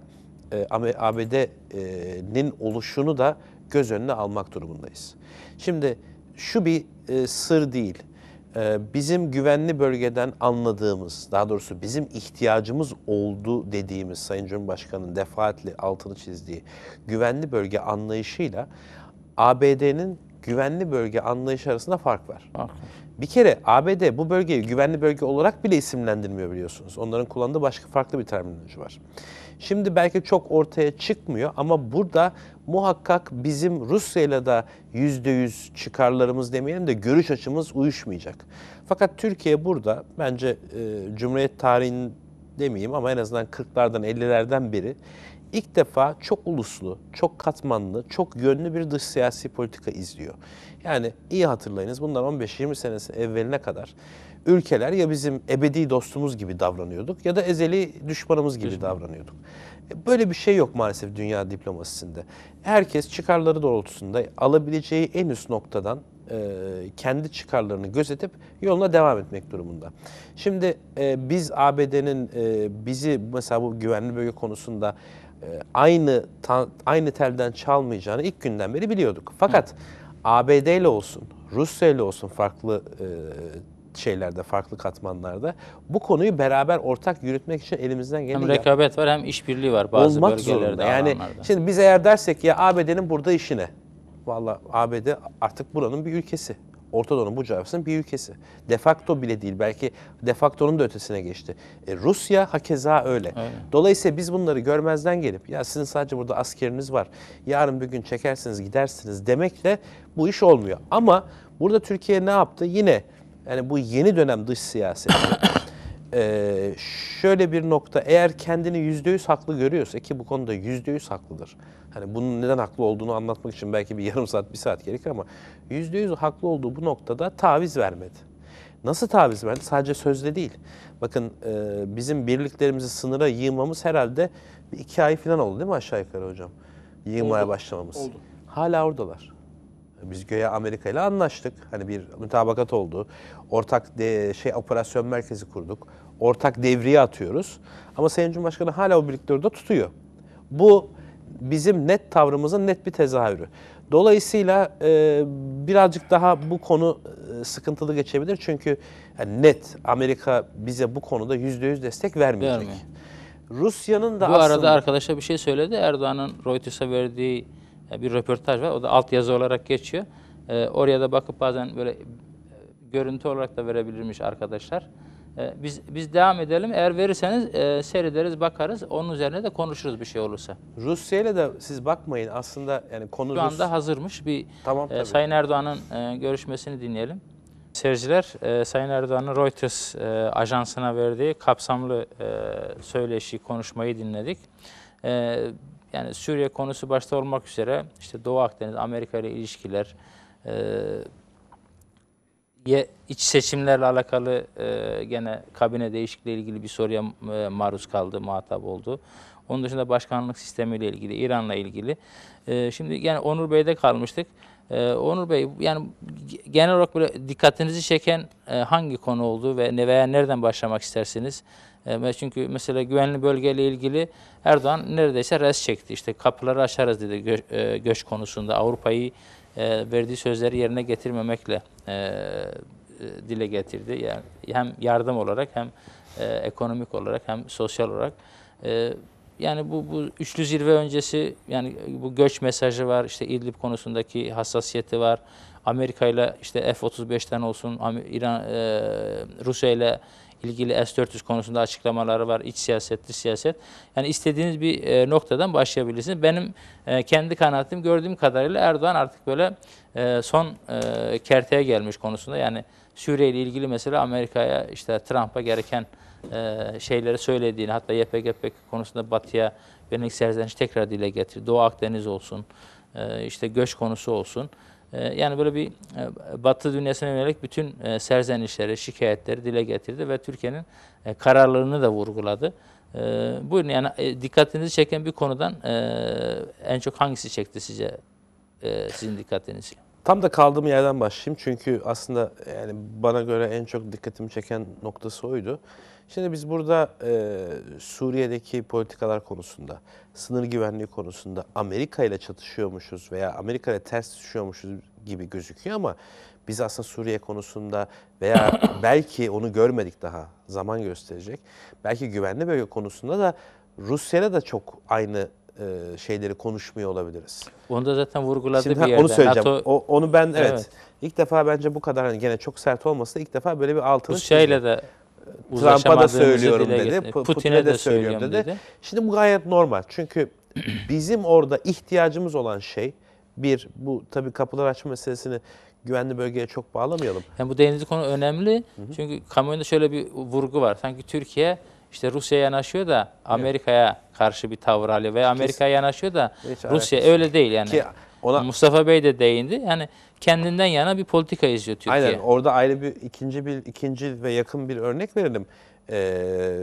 e, ABD'nin oluşunu da göz önüne almak durumundayız. Şimdi şu bir e, sır değil. Ee, bizim güvenli bölgeden anladığımız, daha doğrusu bizim ihtiyacımız oldu dediğimiz Sayın Cumhurbaşkanı'nın defaatli altını çizdiği güvenli bölge anlayışıyla ABD'nin güvenli bölge anlayışı arasında fark var. Bir kere ABD bu bölgeyi güvenli bölge olarak bile isimlendirmiyor biliyorsunuz. Onların kullandığı başka farklı bir terminoloji var. Şimdi belki çok ortaya çıkmıyor ama burada muhakkak bizim Rusya'yla da yüzde yüz çıkarlarımız demeyelim de görüş açımız uyuşmayacak. Fakat Türkiye burada bence e, Cumhuriyet tarihin demeyeyim ama en azından 40'lardan 50'lerden beri ilk defa çok uluslu, çok katmanlı, çok yönlü bir dış siyasi politika izliyor. Yani iyi hatırlayınız bundan 15-20 senesi evveline kadar ülkeler ya bizim ebedi dostumuz gibi davranıyorduk ya da ezeli düşmanımız gibi Düşman. davranıyorduk. Böyle bir şey yok maalesef dünya diplomasisinde. Herkes çıkarları doğrultusunda alabileceği en üst noktadan e, kendi çıkarlarını gözetip yoluna devam etmek durumunda. Şimdi e, biz ABD'nin e, bizi mesela bu güvenli bölge konusunda aynı aynı telden çalmayacağını ilk günden beri biliyorduk. Fakat Hı. ABD ile olsun, Rusya ile olsun farklı şeylerde, farklı katmanlarda bu konuyu beraber ortak yürütmek için elimizden geleni Hem rekabet var hem işbirliği var bazı Olmak bölgelerde. Zorunda. Yani alanlarda. şimdi biz eğer dersek ya ABD'nin burada işine. Valla ABD artık buranın bir ülkesi. Ortadoğu'nun bu coğrafyasının bir ülkesi. De facto bile değil. Belki de facto'nun da ötesine geçti. E, Rusya hakeza öyle. Aynen. Dolayısıyla biz bunları görmezden gelip ya sizin sadece burada askeriniz var. Yarın bir gün çekersiniz gidersiniz demekle bu iş olmuyor. Ama burada Türkiye ne yaptı? Yine yani bu yeni dönem dış siyaset e, şöyle bir nokta eğer kendini yüzde yüz haklı görüyorsa ki bu konuda yüzde yüz haklıdır. Hani bunun neden haklı olduğunu anlatmak için belki bir yarım saat bir saat gerekir ama yüzde yüz haklı olduğu bu noktada taviz vermedi. Nasıl taviz verdi? Sadece sözle değil. Bakın e, bizim birliklerimizi sınıra yığmamız herhalde bir iki ay falan oldu değil mi aşağı yukarı hocam? Yığmaya oldu. başlamamız. Oldu. Hala oradalar. Biz göğe Amerika ile anlaştık. Hani bir mütabakat oldu. Ortak de, şey operasyon merkezi kurduk. Ortak devriye atıyoruz. Ama Sayın Cumhurbaşkanı hala o birlikte orada tutuyor. Bu bizim net tavrımızın net bir tezahürü. Dolayısıyla e, birazcık daha bu konu e, sıkıntılı geçebilir. Çünkü yani net Amerika bize bu konuda yüzde yüz destek vermeyecek. Vermiyor. Rusya'nın da bu aslında... arada arkadaşa bir şey söyledi. Erdoğan'ın Reuters'a verdiği e, bir röportaj var. O da altyazı olarak geçiyor. E, oraya da bakıp bazen böyle e, görüntü olarak da verebilirmiş arkadaşlar. E, biz biz devam edelim. Eğer verirseniz e, seyrederiz, bakarız. Onun üzerine de konuşuruz bir şey olursa. Rusya ile de siz bakmayın. Aslında yani konu Şu Rus... anda hazırmış. Bir tamam, e, Sayın Erdoğan'ın e, görüşmesini dinleyelim. Seyirciler, e, Sayın Erdoğan'ın Reuters e, ajansına verdiği kapsamlı e, söyleşi, konuşmayı dinledik. E, yani Suriye konusu başta olmak üzere işte Doğu Akdeniz, Amerika ile ilişkiler, e, iç seçimlerle alakalı e, gene kabine değişikliği ilgili bir soruya e, maruz kaldı, muhatap oldu. Onun dışında başkanlık sistemiyle ilgili, İran'la ilgili. E, şimdi yani Onur Bey'de kalmıştık. Ee, Onur Bey, yani genel olarak böyle dikkatinizi çeken e, hangi konu oldu ve ne veya nereden başlamak istersiniz? E, çünkü mesela güvenli bölgeyle ilgili Erdoğan neredeyse res çekti. İşte kapıları aşarız dedi gö e, göç konusunda. Avrupa'yı e, verdiği sözleri yerine getirmemekle dile getirdi. Yani hem yardım olarak hem ekonomik olarak hem sosyal olarak. Yani bu, bu üçlü zirve öncesi yani bu göç mesajı var. İşte İdlib konusundaki hassasiyeti var. Amerika ile işte F-35'ten olsun İran, Rusya ile ilgili S-400 konusunda açıklamaları var. iç siyaset, dış siyaset. Yani istediğiniz bir e, noktadan başlayabilirsiniz. Benim e, kendi kanaatim gördüğüm kadarıyla Erdoğan artık böyle e, son e, kerteye gelmiş konusunda. Yani Suriye ile ilgili mesela Amerika'ya işte Trump'a gereken e, şeyleri söylediğini hatta YPG konusunda Batı'ya yönelik serzenişi tekrar dile getir. Doğu Akdeniz olsun, e, işte göç konusu olsun. Ee, yani böyle bir e, Batı dünyasına yönelik bütün e, serzenişleri, şikayetleri dile getirdi ve Türkiye'nin e, kararlılığını da vurguladı. Ee, buyurun yani dikkatinizi çeken bir konudan en çok hangisi çekti size sizin dikkatinizi? Tam da kaldığım yerden başlayayım çünkü aslında yani bana göre en çok dikkatimi çeken noktası oydu. Şimdi biz burada e, Suriye'deki politikalar konusunda, sınır güvenliği konusunda Amerika ile çatışıyormuşuz veya Amerika ile ters düşüyormuşuz gibi gözüküyor ama biz aslında Suriye konusunda veya belki onu görmedik daha zaman gösterecek. Belki güvenli bölge konusunda da Rusya'da da çok aynı e, şeyleri konuşmuyor olabiliriz. Onu da zaten vurguladı Şimdi, bir yerde. Onu söyleyeceğim. NATO... O, onu ben evet, evet. İlk defa bence bu kadar hani gene çok sert olmasa ilk defa böyle bir altını Bu şeyle Trump'a da söylüyorum dedi. Putin'e de, söylüyorum dedi. Şimdi bu gayet normal. Çünkü bizim orada ihtiyacımız olan şey bir bu tabii kapılar açma meselesini güvenli bölgeye çok bağlamayalım. Yani bu değindiğiniz konu önemli. Çünkü kamuoyunda şöyle bir vurgu var. Sanki Türkiye işte Rusya'ya yanaşıyor da Amerika'ya karşı bir tavır alıyor veya Amerika'ya yanaşıyor da Rusya öyle değil yani. Ki ona... Mustafa Bey de değindi. Yani kendinden yana bir politika izliyor Türkiye. Aynen orada ayrı bir ikinci bir ikinci ve yakın bir örnek verelim. Ee,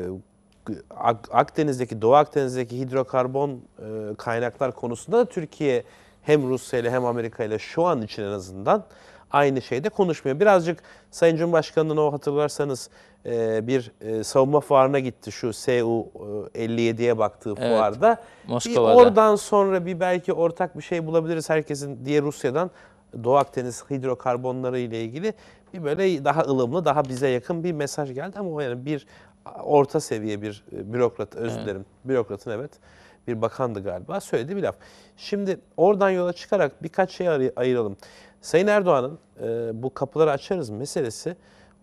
Akdeniz'deki Doğu Akdeniz'deki hidrokarbon e, kaynaklar konusunda da Türkiye hem Rusya ile hem Amerika ile şu an için en azından aynı şeyde konuşmuyor. Birazcık Sayın Cumhurbaşkanı'nın o hatırlarsanız e, bir e, savunma fuarına gitti şu SU-57'ye e, baktığı evet, fuarda. Moskova'da. Bir oradan sonra bir belki ortak bir şey bulabiliriz herkesin diye Rusya'dan Doğu Akdeniz hidrokarbonları ile ilgili bir böyle daha ılımlı, daha bize yakın bir mesaj geldi ama o yani bir orta seviye bir bürokrat, özür dilerim, evet. bürokratın evet bir bakandı galiba söyledi bir laf. Şimdi oradan yola çıkarak birkaç şey ayıralım. Sayın Erdoğan'ın e, bu kapıları açarız meselesi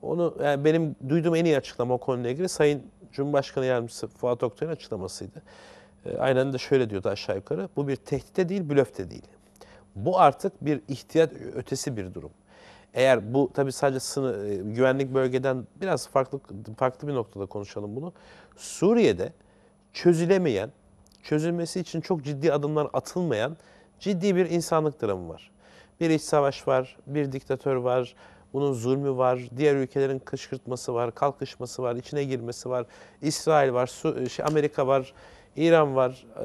onu yani benim duyduğum en iyi açıklama o konuyla ilgili Sayın Cumhurbaşkanı Yardımcısı Fuat Oktay'ın açıklamasıydı. E, aynen de şöyle diyordu aşağı yukarı. Bu bir tehdit değil, blöf de değil. Bu artık bir ihtiyaç ötesi bir durum. Eğer bu tabi sadece sınır, e, güvenlik bölgeden biraz farklı farklı bir noktada konuşalım bunu. Suriye'de çözülemeyen çözülmesi için çok ciddi adımlar atılmayan ciddi bir insanlık dramı var. Bir iç savaş var, bir diktatör var, bunun zulmü var, diğer ülkelerin kışkırtması var, kalkışması var, içine girmesi var, İsrail var, e, şey, Amerika var, İran var, e,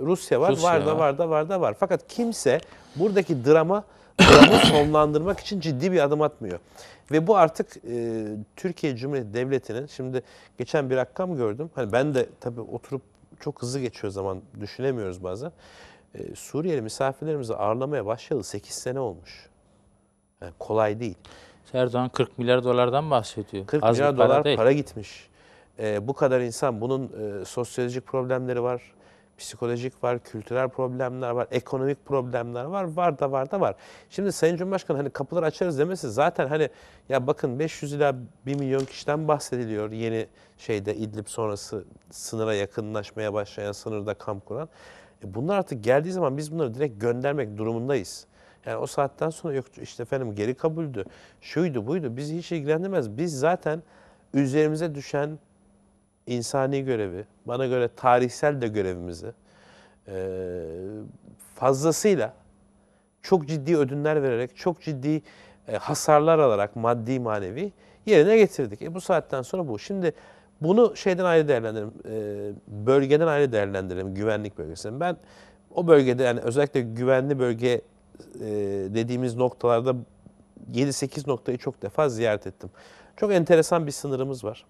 Rusya var, Rusya. var da var da var da var. Fakat kimse buradaki drama dramı sonlandırmak için ciddi bir adım atmıyor. Ve bu artık e, Türkiye Cumhuriyeti Devleti'nin şimdi geçen bir rakam gördüm. Hani ben de tabii oturup çok hızlı geçiyor zaman düşünemiyoruz bazen. Ee, Suriyeli misafirlerimizi ağırlamaya başladı 8 sene olmuş. Yani kolay değil. Erdoğan 40 milyar dolardan bahsediyor. 40 Az milyar dolar para, para gitmiş. Ee, bu kadar insan, bunun e, sosyolojik problemleri var psikolojik var, kültürel problemler var, ekonomik problemler var, var da var da var. Şimdi Sayın Cumhurbaşkanı hani kapıları açarız demesi zaten hani ya bakın 500 ila 1 milyon kişiden bahsediliyor yeni şeyde İdlib sonrası sınıra yakınlaşmaya başlayan sınırda kamp kuran. E bunlar artık geldiği zaman biz bunları direkt göndermek durumundayız. Yani o saatten sonra yok işte efendim geri kabuldü, şuydu buydu bizi hiç ilgilendirmez. Biz zaten üzerimize düşen insani görevi, bana göre tarihsel de görevimizi e, fazlasıyla çok ciddi ödünler vererek, çok ciddi e, hasarlar alarak maddi manevi yerine getirdik. E, bu saatten sonra bu. Şimdi bunu şeyden ayrı değerlendirelim, e, bölgeden ayrı değerlendirelim, güvenlik bölgesinden. Ben o bölgede yani özellikle güvenli bölge e, dediğimiz noktalarda 7-8 noktayı çok defa ziyaret ettim. Çok enteresan bir sınırımız var.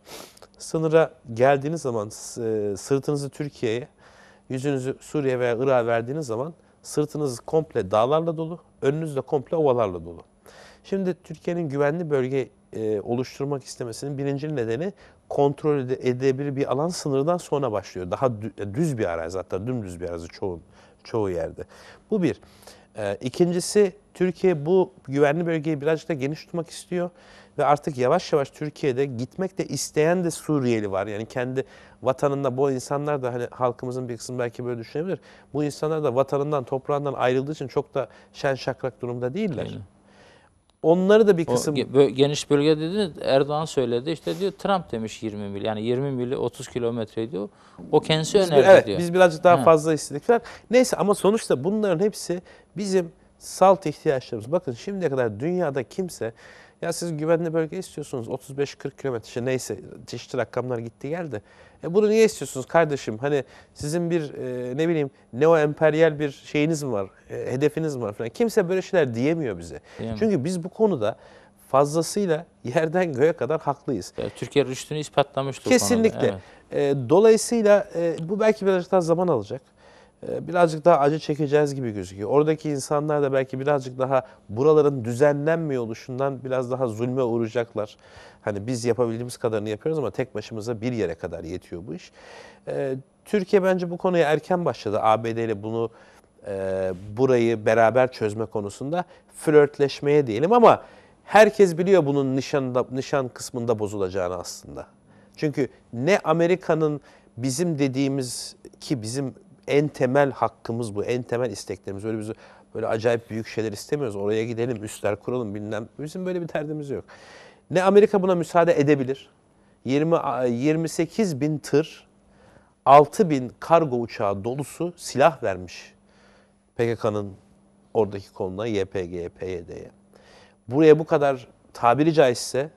Sınıra geldiğiniz zaman e, sırtınızı Türkiye'ye, yüzünüzü Suriye veya Irak'a verdiğiniz zaman sırtınız komple dağlarla dolu, önünüz de komple ovalarla dolu. Şimdi Türkiye'nin güvenli bölge e, oluşturmak istemesinin birinci nedeni kontrol edilebilir bir alan sınırdan sonra başlıyor. Daha e, düz bir arazi hatta dümdüz bir arazi çoğun çoğu yerde. Bu bir. İkincisi Türkiye bu güvenli bölgeyi birazcık da geniş tutmak istiyor. Ve artık yavaş yavaş Türkiye'de gitmek de isteyen de Suriyeli var. Yani kendi vatanında bu insanlar da hani halkımızın bir kısmı belki böyle düşünebilir. Bu insanlar da vatanından, toprağından ayrıldığı için çok da şen şakrak durumda değiller. Aynen. Onları da bir kısım... O geniş bölge dediniz. Erdoğan söyledi işte diyor Trump demiş 20 mil. Yani 20 mili 30 kilometre diyor. O kendisi biz önerdi evet, diyor. Biz birazcık daha ha. fazla istedik falan. Neyse ama sonuçta bunların hepsi bizim salt ihtiyaçlarımız. Bakın şimdiye kadar dünyada kimse ya siz güvenli bölge istiyorsunuz 35-40 kilometre işte neyse çeşitli rakamlar gitti geldi. E bunu niye istiyorsunuz kardeşim? Hani sizin bir e, ne bileyim neo emperyal bir şeyiniz mi var? E, hedefiniz mi var falan. Kimse böyle şeyler diyemiyor bize. Diyemem. Çünkü biz bu konuda fazlasıyla yerden göğe kadar haklıyız. Ya, Türkiye rüştünü ispatlamıştı. Kesinlikle. evet. e, dolayısıyla e, bu belki birazcık daha zaman alacak. Ee, birazcık daha acı çekeceğiz gibi gözüküyor. Oradaki insanlar da belki birazcık daha buraların düzenlenmiyor oluşundan biraz daha zulme uğrayacaklar. Hani biz yapabildiğimiz kadarını yapıyoruz ama tek başımıza bir yere kadar yetiyor bu iş. Ee, Türkiye bence bu konuya erken başladı. ABD ile bunu e, burayı beraber çözme konusunda flörtleşmeye diyelim ama herkes biliyor bunun nişanında, nişan kısmında bozulacağını aslında. Çünkü ne Amerika'nın bizim dediğimiz ki bizim en temel hakkımız bu, en temel isteklerimiz. Öyle biz böyle acayip büyük şeyler istemiyoruz. Oraya gidelim, üstler kuralım bilmem. Bizim böyle bir derdimiz yok. Ne Amerika buna müsaade edebilir? 20, 28 bin tır, 6 bin kargo uçağı dolusu silah vermiş PKK'nın oradaki konuna YPG'ye, PYD'ye. Buraya bu kadar tabiri caizse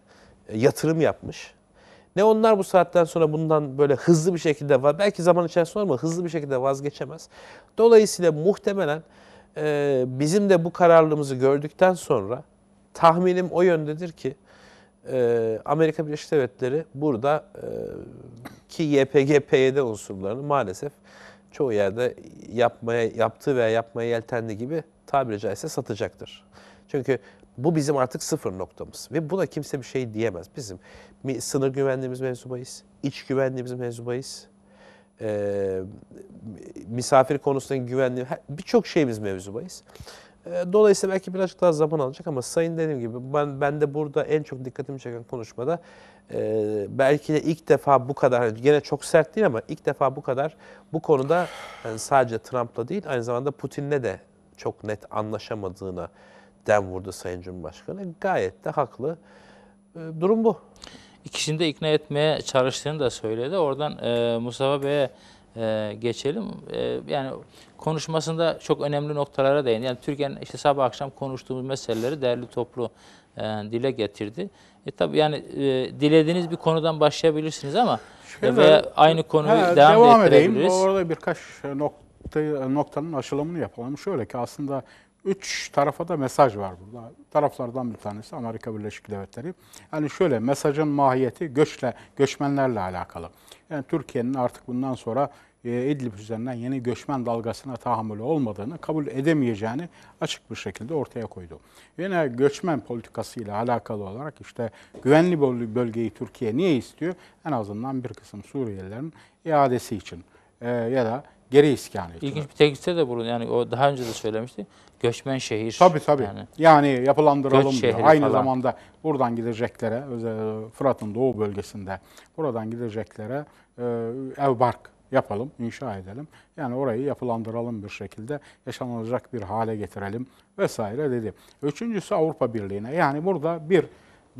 e, yatırım yapmış. Ne onlar bu saatten sonra bundan böyle hızlı bir şekilde var. Belki zaman içerisinde ama hızlı bir şekilde vazgeçemez. Dolayısıyla muhtemelen e, bizim de bu kararlılığımızı gördükten sonra tahminim o yöndedir ki e, Amerika Birleşik Devletleri burada e, ki YPG, PYD unsurlarını maalesef çoğu yerde yapmaya yaptığı veya yapmaya yeltendiği gibi tabiri caizse satacaktır. Çünkü bu bizim artık sıfır noktamız ve buna kimse bir şey diyemez. Bizim sınır güvenliğimiz mevzubayız, iç güvenliğimiz mevzubayız, e, misafir konusundaki güvenliği, birçok şeyimiz mevzubayız. E, dolayısıyla belki birazcık daha zaman alacak ama sayın dediğim gibi ben, ben de burada en çok dikkatimi çeken konuşmada e, belki de ilk defa bu kadar, hani gene çok sert değil ama ilk defa bu kadar bu konuda yani sadece Trump'la değil aynı zamanda Putin'le de çok net anlaşamadığına den vurdu Sayın Cumhurbaşkanı. Gayet de haklı. Ee, durum bu. İkisini de ikna etmeye çalıştığını da söyledi. Oradan e, Mustafa Bey'e e, geçelim. E, yani konuşmasında çok önemli noktalara değindi. Yani Türkiye'nin işte sabah akşam konuştuğumuz meseleleri değerli toplu e, dile getirdi. E tabi yani e, dilediğiniz bir konudan başlayabilirsiniz ama e, Şöyle, veya aynı konuyu he, devam, devam edeyim. Orada birkaç nokta, noktanın aşılamını yapalım. Şöyle ki aslında üç tarafa da mesaj var burada. Taraflardan bir tanesi Amerika Birleşik Devletleri. Yani şöyle mesajın mahiyeti göçle, göçmenlerle alakalı. Yani Türkiye'nin artık bundan sonra e, İdlib üzerinden yeni göçmen dalgasına tahammülü olmadığını, kabul edemeyeceğini açık bir şekilde ortaya koydu. Yine göçmen politikasıyla alakalı olarak işte güvenli bölgeyi Türkiye niye istiyor? En azından bir kısım Suriyelilerin iadesi için e, ya da geri iskanı için. İlginç bir teklifte de bulun yani o daha önce de söylemişti. Göçmen şehir. Tabii tabii. Yani, yani yapılandıralım Göç diyor. Aynı falan. zamanda buradan gideceklere, e, Fırat'ın doğu bölgesinde buradan gideceklere e, ev bark yapalım, inşa edelim. Yani orayı yapılandıralım bir şekilde, yaşanılacak bir hale getirelim vesaire dedi. Üçüncüsü Avrupa Birliği'ne. Yani burada bir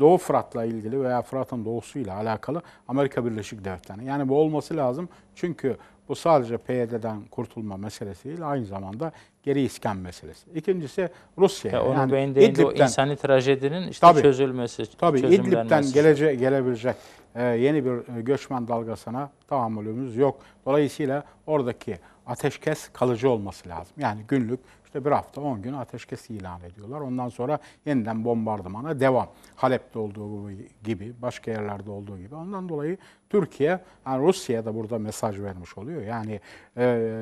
Doğu Fırat'la ilgili veya Fırat'ın doğusuyla alakalı Amerika Birleşik Devletleri. Yani bu olması lazım çünkü bu sadece PYD'den kurtulma meselesi değil, aynı zamanda geri iskan meselesi. İkincisi Rusya. Ya yani beyinde İdlib'den, o insani trajedinin işte tabii, çözülmesi, Tabii İdlib'den gelece, gelebilecek e, yeni bir e, göçmen dalgasına tahammülümüz yok. Dolayısıyla oradaki ateşkes kalıcı olması lazım. Yani günlük işte bir hafta 10 gün ateşkes ilan ediyorlar. Ondan sonra yeniden bombardımana devam. Halep'te olduğu gibi, başka yerlerde olduğu gibi. Ondan dolayı Türkiye, yani Rusya'ya da burada mesaj vermiş oluyor. Yani e,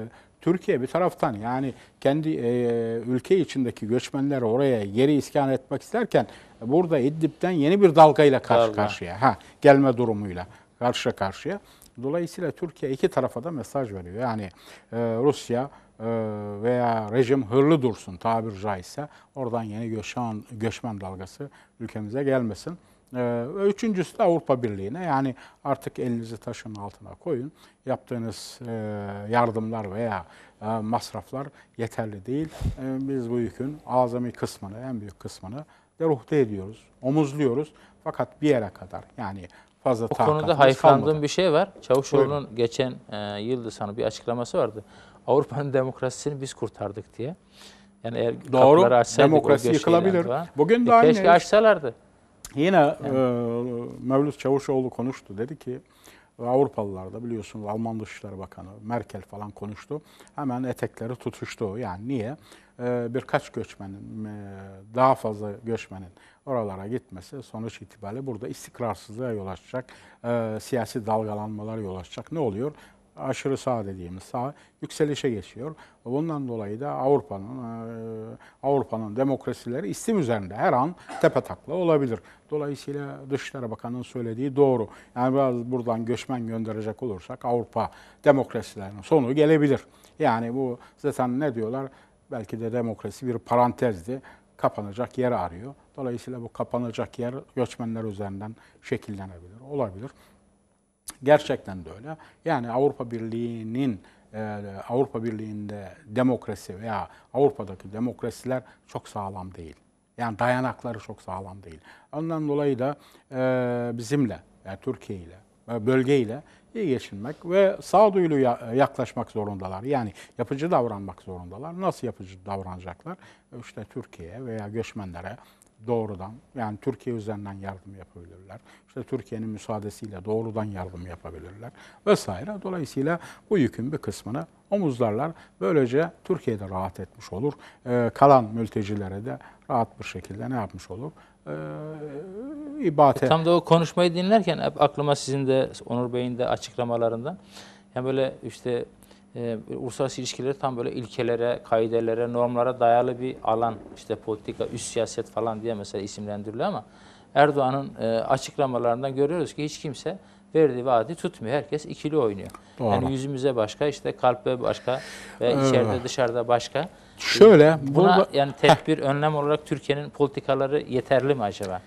Türkiye bir taraftan yani kendi e, ülke içindeki göçmenleri oraya geri iskan etmek isterken burada İdlib'den yeni bir dalgayla karşı Dalga. karşıya ha gelme durumuyla karşı karşıya. Dolayısıyla Türkiye iki tarafa da mesaj veriyor. Yani e, Rusya e, veya rejim hırlı dursun tabir caizse oradan yeni göçmen, göçmen dalgası ülkemize gelmesin. Ee, üçüncüsü de Avrupa Birliği'ne yani artık elinizi taşın altına koyun. Yaptığınız e, yardımlar veya e, masraflar yeterli değil. E, biz bu yükün azami kısmını, en büyük kısmını deruhte ediyoruz, omuzluyoruz. Fakat bir yere kadar yani fazla O konuda hayfandığım bir şey var. Çavuşoğlu'nun geçen e, yıldı sana bir açıklaması vardı. Avrupa'nın demokrasisini biz kurtardık diye. Yani eğer Doğru. Demokrasi yıkılabilir. Falan, Bugün de e, aynı. Keşke açsalardı. Yine yani. e, Mevlüt Çavuşoğlu konuştu. Dedi ki Avrupalılar da biliyorsunuz Alman Dışişleri Bakanı Merkel falan konuştu. Hemen etekleri tutuştu. Yani niye? E, birkaç göçmenin, e, daha fazla göçmenin oralara gitmesi sonuç itibariyle burada istikrarsızlığa yol açacak, e, siyasi dalgalanmalar yol açacak. Ne oluyor? aşırı sağ dediğimiz sağ yükselişe geçiyor. Bundan dolayı da Avrupa'nın e, Avrupa'nın demokrasileri istim üzerinde her an tepe takla olabilir. Dolayısıyla Dışişleri Bakanı'nın söylediği doğru. Yani biraz buradan göçmen gönderecek olursak Avrupa demokrasilerinin sonu gelebilir. Yani bu zaten ne diyorlar? Belki de demokrasi bir parantezdi. Kapanacak yer arıyor. Dolayısıyla bu kapanacak yer göçmenler üzerinden şekillenebilir, olabilir. Gerçekten de öyle. Yani Avrupa Birliği'nin e, Avrupa Birliği'nde demokrasi veya Avrupa'daki demokrasiler çok sağlam değil. Yani dayanakları çok sağlam değil. Ondan dolayı da e, bizimle, yani Türkiye ile, e, bölgeyle iyi geçinmek ve sağduyulu yaklaşmak zorundalar. Yani yapıcı davranmak zorundalar. Nasıl yapıcı davranacaklar? İşte Türkiye'ye veya göçmenlere doğrudan yani Türkiye üzerinden yardım yapabilirler. İşte Türkiye'nin müsaadesiyle doğrudan yardım yapabilirler vesaire. Dolayısıyla bu yükün bir kısmını omuzlarlar. Böylece Türkiye de rahat etmiş olur. Ee, kalan mültecilere de rahat bir şekilde ne yapmış olur? Ee, ibate. E, tam da o konuşmayı dinlerken aklıma sizin de Onur Bey'in de açıklamalarından yani böyle işte e, uluslararası ilişkileri tam böyle ilkelere, kaidelere, normlara dayalı bir alan. işte politika, üst siyaset falan diye mesela isimlendiriliyor ama Erdoğan'ın e, açıklamalarından görüyoruz ki hiç kimse verdiği vaadi tutmuyor. Herkes ikili oynuyor. Doğru. Yani yüzümüze başka, işte kalbe başka ve evet. içeride dışarıda başka. Şöyle buna burada, yani tedbir heh. önlem olarak Türkiye'nin politikaları yeterli mi acaba?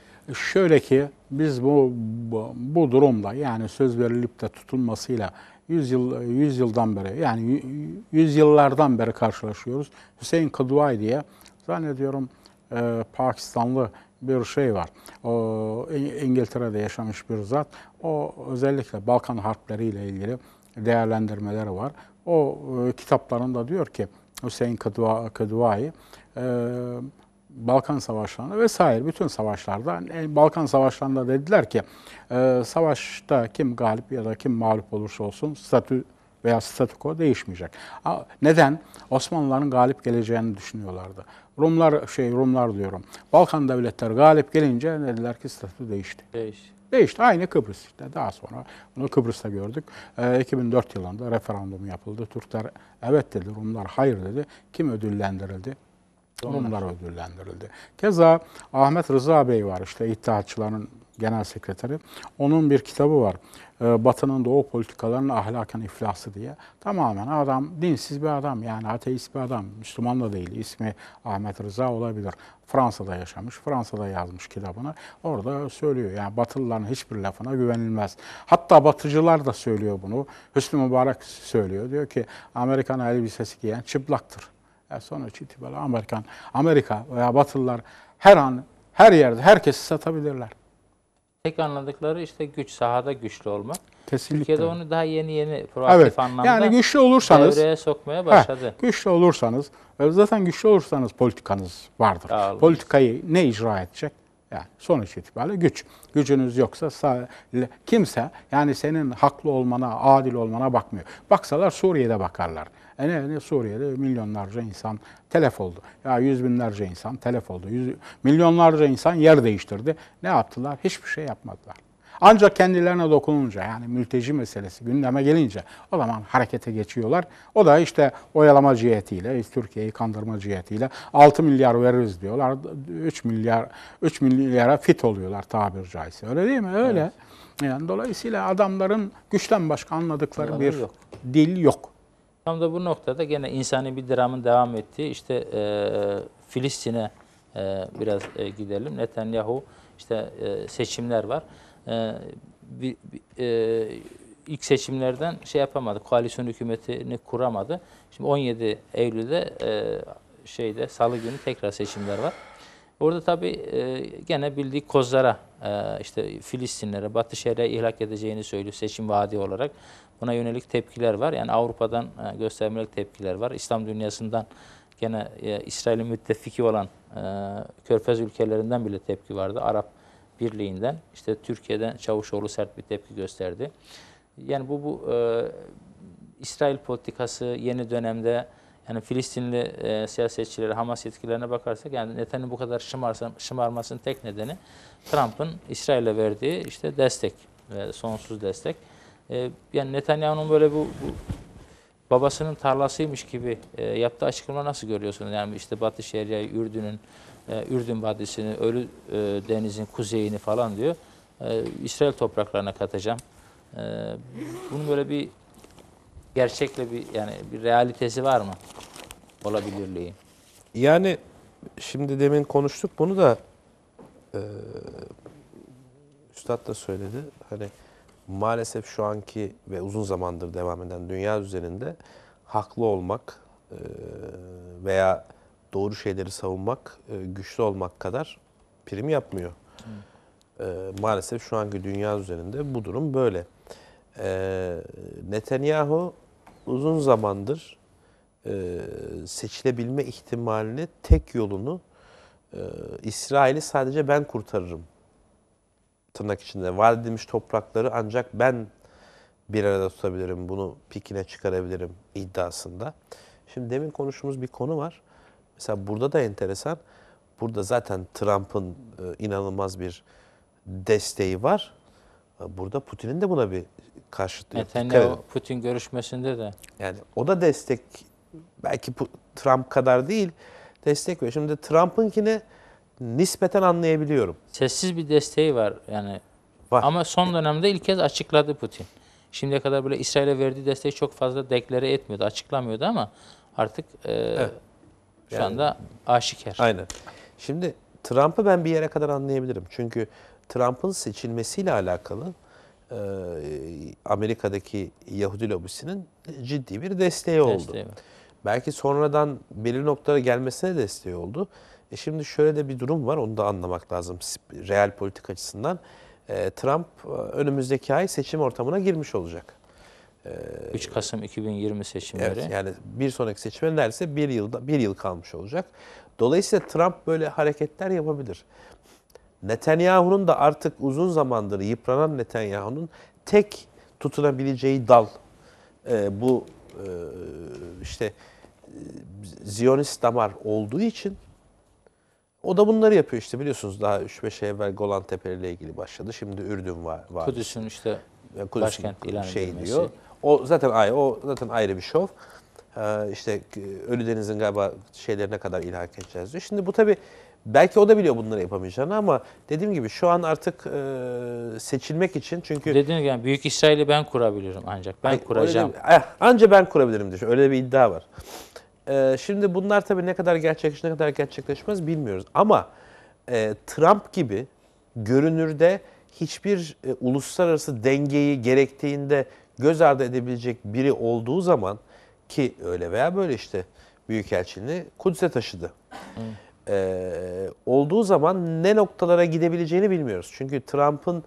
Şöyle ki biz bu bu, bu durumda yani söz verilip de tutulmasıyla 100 yıl yıldan beri yani 100 yıllardan beri karşılaşıyoruz. Hüseyin Kıdvay diye zannediyorum e, Pakistanlı bir şey var. O İngiltere'de yaşamış bir zat. O özellikle Balkan harpleri ile ilgili değerlendirmeleri var. O e, kitaplarında diyor ki Hüseyin Kıdva, e, Balkan Savaşları'nda vesaire bütün savaşlarda hani, e, Balkan Savaşları'nda dediler ki e, savaşta kim galip ya da kim mağlup olursa olsun statü veya statüko değişmeyecek. Neden? Osmanlıların galip geleceğini düşünüyorlardı. Rumlar şey Rumlar diyorum. Balkan devletleri galip gelince dediler ki statü değişti. Değişti. Değişti. Aynı Kıbrıs işte. Daha sonra bunu Kıbrıs'ta gördük. E, 2004 yılında referandum yapıldı. Türkler evet dedi, Rumlar hayır dedi. Kim ödüllendirildi? Onlar ödüllendirildi. Keza Ahmet Rıza Bey var işte İttihatçıların genel sekreteri. Onun bir kitabı var. E, Batı'nın doğu politikalarının ahlaken iflası diye. Tamamen adam dinsiz bir adam yani ateist bir adam. Müslüman da değil. İsmi Ahmet Rıza olabilir. Fransa'da yaşamış, Fransa'da yazmış kitabını. Orada söylüyor yani Batılıların hiçbir lafına güvenilmez. Hatta Batıcılar da söylüyor bunu. Hüsnü Mübarek söylüyor. Diyor ki Amerikan elbisesi giyen çıplaktır. E sonuç itibariyle Amerikan, Amerika veya Batılılar her an, her yerde herkesi satabilirler. Tek anladıkları işte güç sahada güçlü olmak. Kesinlikle. Türkiye'de onu daha yeni yeni proaktif evet. anlamda yani güçlü olursanız, devreye sokmaya başladı. He, güçlü olursanız, e, zaten güçlü olursanız politikanız vardır. Dağılır. Politikayı ne icra edecek? Yani sonuç itibariyle güç. Gücünüz yoksa kimse yani senin haklı olmana, adil olmana bakmıyor. Baksalar Suriye'de bakarlar. Yani, yani Suriye'de milyonlarca insan telef oldu. Ya yüz binlerce insan telef oldu. Yüz, milyonlarca insan yer değiştirdi. Ne yaptılar? Hiçbir şey yapmadılar. Ancak kendilerine dokununca yani mülteci meselesi gündeme gelince o zaman harekete geçiyorlar. O da işte oyalama cihetiyle, Türkiye'yi kandırma cihetiyle 6 milyar veririz diyorlar. 3 milyar 3 milyara fit oluyorlar tabir caizse. Öyle değil mi? Öyle. Evet. Yani dolayısıyla adamların güçten başka anladıkları Anladım bir yok. dil yok. Tam da bu noktada gene insani bir dramın devam ettiği işte e, Filistin'e e, biraz e, gidelim. Netanyahu işte e, seçimler var. E, bir, bir, e, ilk seçimlerden şey yapamadı. Koalisyon hükümetini kuramadı. Şimdi 17 Eylül'de e, şeyde salı günü tekrar seçimler var. Orada tabii e, gene bildiği kozlara e, işte Filistinlere, Batı Şeria ihlak edeceğini söylüyor seçim vaadi olarak. Buna yönelik tepkiler var. Yani Avrupa'dan e, göstermelik tepkiler var. İslam dünyasından gene e, İsrail'in müttefiki olan e, Körfez ülkelerinden bile tepki vardı. Arap Birliği'nden. işte Türkiye'den Çavuşoğlu sert bir tepki gösterdi. Yani bu, bu e, İsrail politikası yeni dönemde yani Filistinli e, siyasetçilere, Hamas yetkililerine bakarsak yani Netanyahu bu kadar şımarsa, şımarmasının tek nedeni Trump'ın İsrail'e verdiği işte destek, e, sonsuz destek e, yani Netanyahu'nun böyle bu, bu babasının tarlasıymış gibi e, yaptığı açıklama nasıl görüyorsunuz? Yani işte Batı Şeria, Ürdün'ün, e, Ürdün Vadisi'ni, Ölü e, Deniz'in kuzeyini falan diyor. E, İsrail topraklarına katacağım. E, bunun böyle bir gerçekle bir yani bir realitesi var mı? Olabilirliği. Yani şimdi demin konuştuk bunu da e, Üstad da söyledi. Hani maalesef şu anki ve uzun zamandır devam eden dünya üzerinde haklı olmak e, veya doğru şeyleri savunmak, e, güçlü olmak kadar prim yapmıyor. E, maalesef şu anki dünya üzerinde bu durum böyle. E, Netanyahu uzun zamandır e, seçilebilme ihtimalini tek yolunu e, İsrail'i sadece ben kurtarırım tırnak içinde var edilmiş toprakları ancak ben bir arada tutabilirim, bunu pikine çıkarabilirim iddiasında. Şimdi demin konuştuğumuz bir konu var. Mesela burada da enteresan. Burada zaten Trump'ın e, inanılmaz bir desteği var. E, burada Putin'in de buna bir karşıtı. Netanyahu evet, Putin görüşmesinde de. Yani o da destek belki Trump kadar değil destek veriyor. Şimdi Trump'ınkine nispeten anlayabiliyorum. Sessiz bir desteği var yani. Var. Ama son dönemde ilk kez açıkladı Putin. Şimdiye kadar böyle İsrail'e verdiği desteği çok fazla deklare etmiyordu, açıklamıyordu ama artık e, evet. şu yani, anda aşikar. Aynen. Şimdi Trump'ı ben bir yere kadar anlayabilirim. Çünkü Trump'ın seçilmesiyle alakalı e, Amerika'daki Yahudi lobisinin ciddi bir desteği, desteği oldu. Var. Belki sonradan belirli noktalara gelmesine desteği oldu. E şimdi şöyle de bir durum var, onu da anlamak lazım real politik açısından. E, Trump e, önümüzdeki ay seçim ortamına girmiş olacak. E, 3 Kasım 2020 seçimleri. Evet, yani bir sonraki seçime neredeyse bir, yılda, bir yıl kalmış olacak. Dolayısıyla Trump böyle hareketler yapabilir. Netanyahu'nun da artık uzun zamandır yıpranan Netanyahu'nun tek tutunabileceği dal e, bu e, işte e, Ziyonist damar olduğu için o da bunları yapıyor işte biliyorsunuz daha 3-5 şey evvel Golan Tepeleri ile ilgili başladı. Şimdi Ürdün var. var. Kudüs'ün işte Kudüs başkent ilan şey edilmesi. diyor. O zaten ayrı, o zaten ayrı bir şov. Ee, işte Ölüdeniz'in Deniz'in galiba şeylerine kadar ilhak edeceğiz diyor. Şimdi bu tabi belki o da biliyor bunları yapamayacağını ama dediğim gibi şu an artık e, seçilmek için çünkü dediğiniz gibi büyük İsrail'i ben kurabilirim ancak ben Ay, kuracağım. Eh, ancak ben kurabilirim diyor. Öyle bir iddia var. Ee, şimdi bunlar tabii ne kadar gerçekleşir, ne kadar gerçekleşmez bilmiyoruz. Ama e, Trump gibi görünürde hiçbir e, uluslararası dengeyi gerektiğinde göz ardı edebilecek biri olduğu zaman ki öyle veya böyle işte Büyükelçiliğini Kudüs'e taşıdı. Ee, olduğu zaman ne noktalara gidebileceğini bilmiyoruz. Çünkü Trump'ın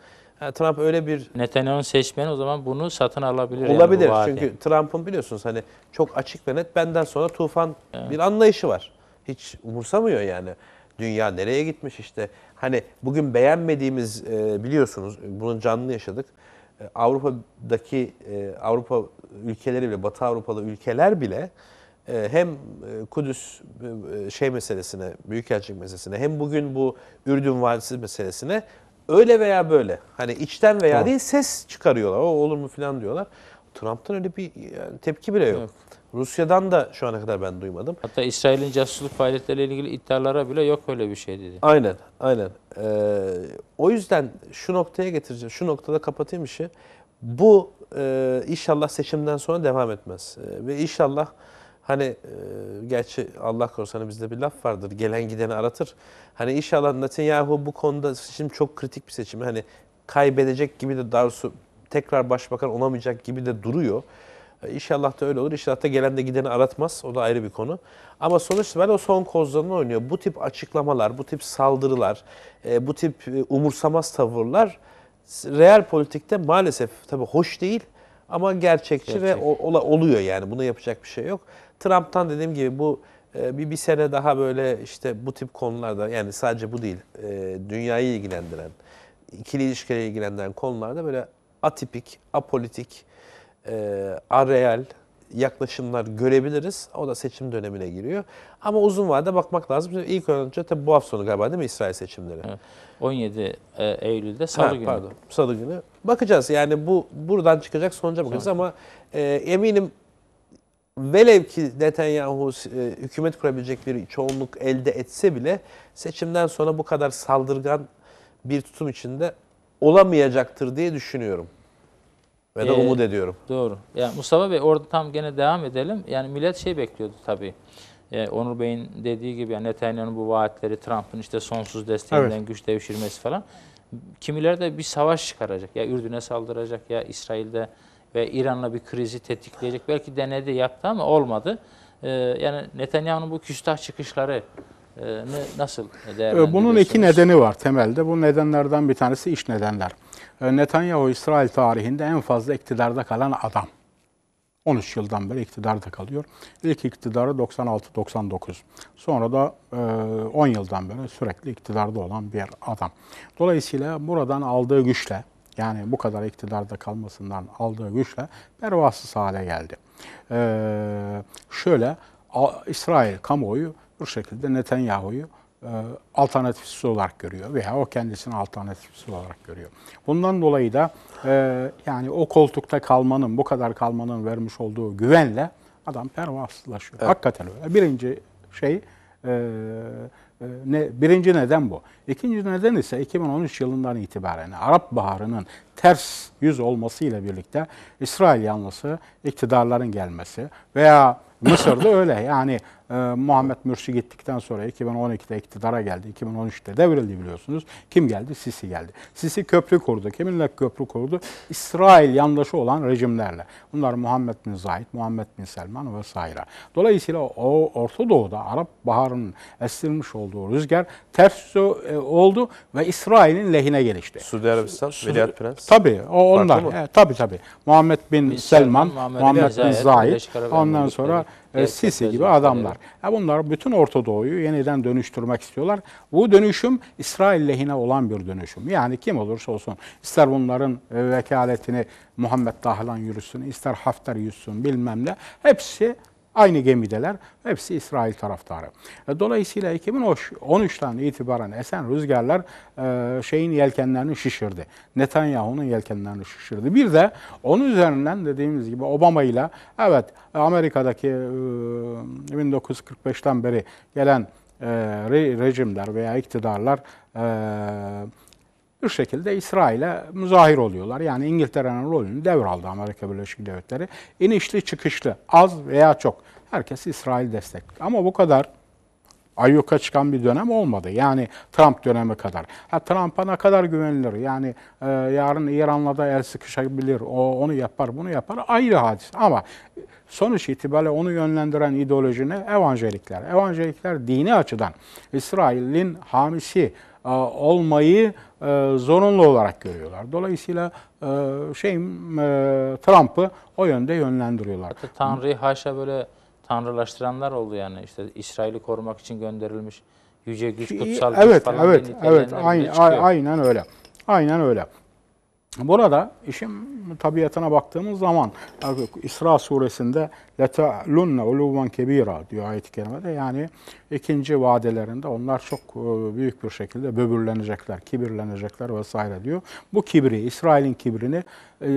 Trump öyle bir... Netanyahu'nun seçmeni o zaman bunu satın alabilir. Olabilir yani çünkü Trump'ın biliyorsunuz hani çok açık ve net benden sonra tufan evet. bir anlayışı var. Hiç umursamıyor yani. Dünya nereye gitmiş işte. Hani bugün beğenmediğimiz e, biliyorsunuz bunun canlı yaşadık. E, Avrupa'daki e, Avrupa ülkeleri bile Batı Avrupalı ülkeler bile hem Kudüs şey meselesine, Büyükelçilik meselesine hem bugün bu Ürdün Vadisi meselesine öyle veya böyle hani içten veya tamam. değil ses çıkarıyorlar. O olur mu filan diyorlar. Trump'tan öyle bir yani tepki bile yok. yok. Rusya'dan da şu ana kadar ben duymadım. Hatta İsrail'in casusluk faaliyetleriyle ilgili iddialara bile yok öyle bir şey dedi. Aynen, aynen. Ee, o yüzden şu noktaya getireceğim, şu noktada kapatayım işi. Bu e, inşallah seçimden sonra devam etmez. E, ve inşallah Hani e, gerçi Allah korusun bizde bir laf vardır. Gelen gideni aratır. Hani inşallah Netanyahu bu konuda şimdi çok kritik bir seçim. Hani kaybedecek gibi de Darsu tekrar başbakan olamayacak gibi de duruyor. E, inşallah da öyle olur. İnşallah da gelen de gideni aratmaz. O da ayrı bir konu. Ama sonuçta ben o son kozlarını oynuyor. Bu tip açıklamalar, bu tip saldırılar, e, bu tip e, umursamaz tavırlar real politikte maalesef tabii hoş değil ama gerçekçi Gerçek. ve oluyor yani. Buna yapacak bir şey yok. Trump'tan dediğim gibi bu e, bir, bir sene daha böyle işte bu tip konularda yani sadece bu değil e, dünyayı ilgilendiren, ikili ilişkileri ilgilendiren konularda böyle atipik, apolitik, e, areal yaklaşımlar görebiliriz. O da seçim dönemine giriyor. Ama uzun vadede bakmak lazım. İlk ilk önce tabii bu hafta sonu galiba değil mi İsrail seçimleri? Evet. 17 Eylül'de salı ha, günü. Pardon, salı günü. Bakacağız yani bu buradan çıkacak sonuca bakacağız evet. ama e, eminim velev ki Netanyahu e, hükümet kurabilecek bir çoğunluk elde etse bile seçimden sonra bu kadar saldırgan bir tutum içinde olamayacaktır diye düşünüyorum. Ve de ee, umut ediyorum. Doğru. Yani Mustafa Bey orada tam gene devam edelim. Yani millet şey bekliyordu tabii. Ee, Onur Bey'in dediği gibi yani Netanyahu'nun bu vaatleri, Trump'ın işte sonsuz desteğinden evet. güç devşirmesi falan. Kimileri de bir savaş çıkaracak. Ya Ürdün'e saldıracak ya İsrail'de ve İran'la bir krizi tetikleyecek. Belki denedi yaptı ama olmadı. Ee, yani Netanyahu'nun bu küstah çıkışları e, nasıl değerlendiriyorsunuz? Ee, bunun iki nedeni var temelde. Bu nedenlerden bir tanesi iş nedenler. Ee, Netanyahu İsrail tarihinde en fazla iktidarda kalan adam. 13 yıldan beri iktidarda kalıyor. İlk iktidarı 96-99. Sonra da 10 e, yıldan beri sürekli iktidarda olan bir adam. Dolayısıyla buradan aldığı güçle yani bu kadar iktidarda kalmasından aldığı güçle pervasız hale geldi. Ee, şöyle İsrail kamuoyu bu şekilde Netanyahu'yu e, alternatifsiz olarak görüyor veya o kendisini alternatifsiz olarak görüyor. Bundan dolayı da e, yani o koltukta kalmanın, bu kadar kalmanın vermiş olduğu güvenle adam pervasızlaşıyor. Evet. Hakikaten öyle. Birinci şey e, ee, ne birinci neden bu. İkinci neden ise 2013 yılından itibaren Arap Baharı'nın ters yüz olmasıyla birlikte İsrail yanlısı iktidarların gelmesi veya Mısır'da öyle yani e, Muhammed Mürsi gittikten sonra 2012'de iktidara geldi. 2013'te devrildi biliyorsunuz. Kim geldi? Sisi geldi. Sisi köprü kurdu. Kiminle köprü kurdu? İsrail yandaşı olan rejimlerle. Bunlar Muhammed bin Zahid, Muhammed bin Selman vesaire. Dolayısıyla o Orta Doğu'da Arap Baharı'nın estirilmiş olduğu rüzgar ters e, oldu ve İsrail'in lehine gelişti. Suudi Arabistan, Su, Veliaht Prens. Tabii o onlar. E, tabii tabii. Muhammed bin, bin Selman, Muhammed, Muhammed bin Zahid. Ondan sonra e, Sisi gibi adamlar. Ya bunlar bütün Orta Doğu'yu yeniden dönüştürmek istiyorlar. Bu dönüşüm İsrail lehine olan bir dönüşüm. Yani kim olursa olsun ister bunların e, vekaletini Muhammed Dahlan yürüsün, ister Haftar yürüsün bilmem ne. Hepsi Aynı gemideler. Hepsi İsrail taraftarı. E, dolayısıyla 2013'ten itibaren esen rüzgarlar e, şeyin yelkenlerini şişirdi. Netanyahu'nun yelkenlerini şişirdi. Bir de onun üzerinden dediğimiz gibi Obama ile evet Amerika'daki 1945'ten e, beri gelen rejimler veya iktidarlar bir şekilde İsrail'e müzahir oluyorlar. Yani İngiltere'nin rolünü devraldı Amerika Birleşik Devletleri. İnişli çıkışlı az veya çok herkes İsrail destekli Ama bu kadar ayyuka çıkan bir dönem olmadı. Yani Trump dönemi kadar. Ha Trump'a ne kadar güvenilir? Yani e, yarın İran'la da el sıkışabilir. O onu yapar, bunu yapar. Ayrı hadis. Ama sonuç itibariyle onu yönlendiren ideolojine ne? Evangelikler. dini açıdan İsrail'in hamisi, e, olmayı e, zorunlu olarak görüyorlar. Dolayısıyla şey Trump'ı o yönde yönlendiriyorlar. Hatta Tanrı'yı haşa böyle tanrılaştıranlar oldu yani. İşte İsrail'i korumak için gönderilmiş yüce güç, kutsal güç evet, falan. Evet, evet, aynen, aynen öyle. Aynen öyle. Burada işin tabiatına baktığımız zaman İsra suresinde لَتَعْلُنَّ عُلُوًا كَب۪يرًا diyor ayet-i kerimede. Yani ikinci vadelerinde onlar çok e, büyük bir şekilde böbürlenecekler, kibirlenecekler vesaire diyor. Bu kibri, İsrail'in kibrini e,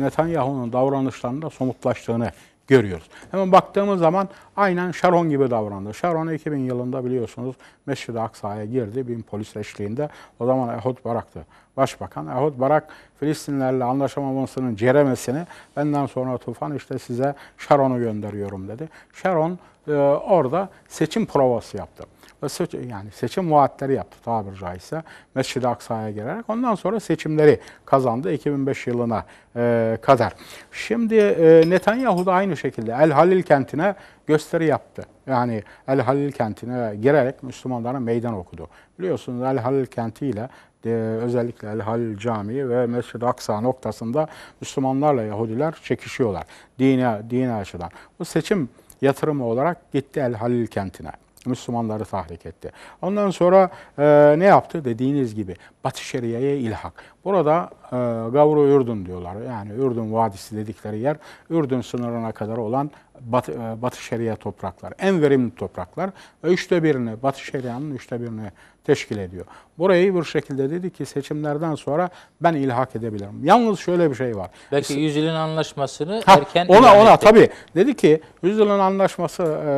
Netanyahu'nun davranışlarında somutlaştığını görüyoruz. Hemen baktığımız zaman aynen Sharon gibi davrandı. Sharon 2000 yılında biliyorsunuz Mescid-i Aksa'ya girdi bin polis eşliğinde. O zaman Ehud Barak'tı başbakan yahut Barak Filistinlerle anlaşamamasının ceremesini benden sonra Tufan işte size Sharon'u gönderiyorum dedi. Sharon e, orada seçim provası yaptı ve seç, yani seçim vaatleri yaptı tabir caizse Mescid-i Aksa'ya gelerek. Ondan sonra seçimleri kazandı 2005 yılına e, kadar. Şimdi e, Netanyahu da aynı şekilde El Halil kentine gösteri yaptı. Yani El Halil kentine girerek Müslümanlara meydan okudu. Biliyorsunuz El Halil kentiyle e, özellikle El Halil Camii ve Mescid-i Aksa noktasında Müslümanlarla Yahudiler çekişiyorlar. Dine, dine açıdan. Bu seçim yatırımı olarak gitti El Halil kentine. Müslümanları tahrik etti. Ondan sonra e, ne yaptı? Dediğiniz gibi Batı Şeria'ya ilhak. Burada e, Gavro Ürdün diyorlar. Yani Ürdün Vadisi dedikleri yer Ürdün sınırına kadar olan Batı, e, Batı Şeria toprakları, En verimli topraklar. Üçte birini, Batı Şeria'nın üçte birini teşkil ediyor. Burayı bir şekilde dedi ki seçimlerden sonra ben ilhak edebilirim. Yalnız şöyle bir şey var. Belki işte, yüzyılın anlaşmasını ha, erken ona ona etti. tabii dedi ki yüzyılın anlaşması e,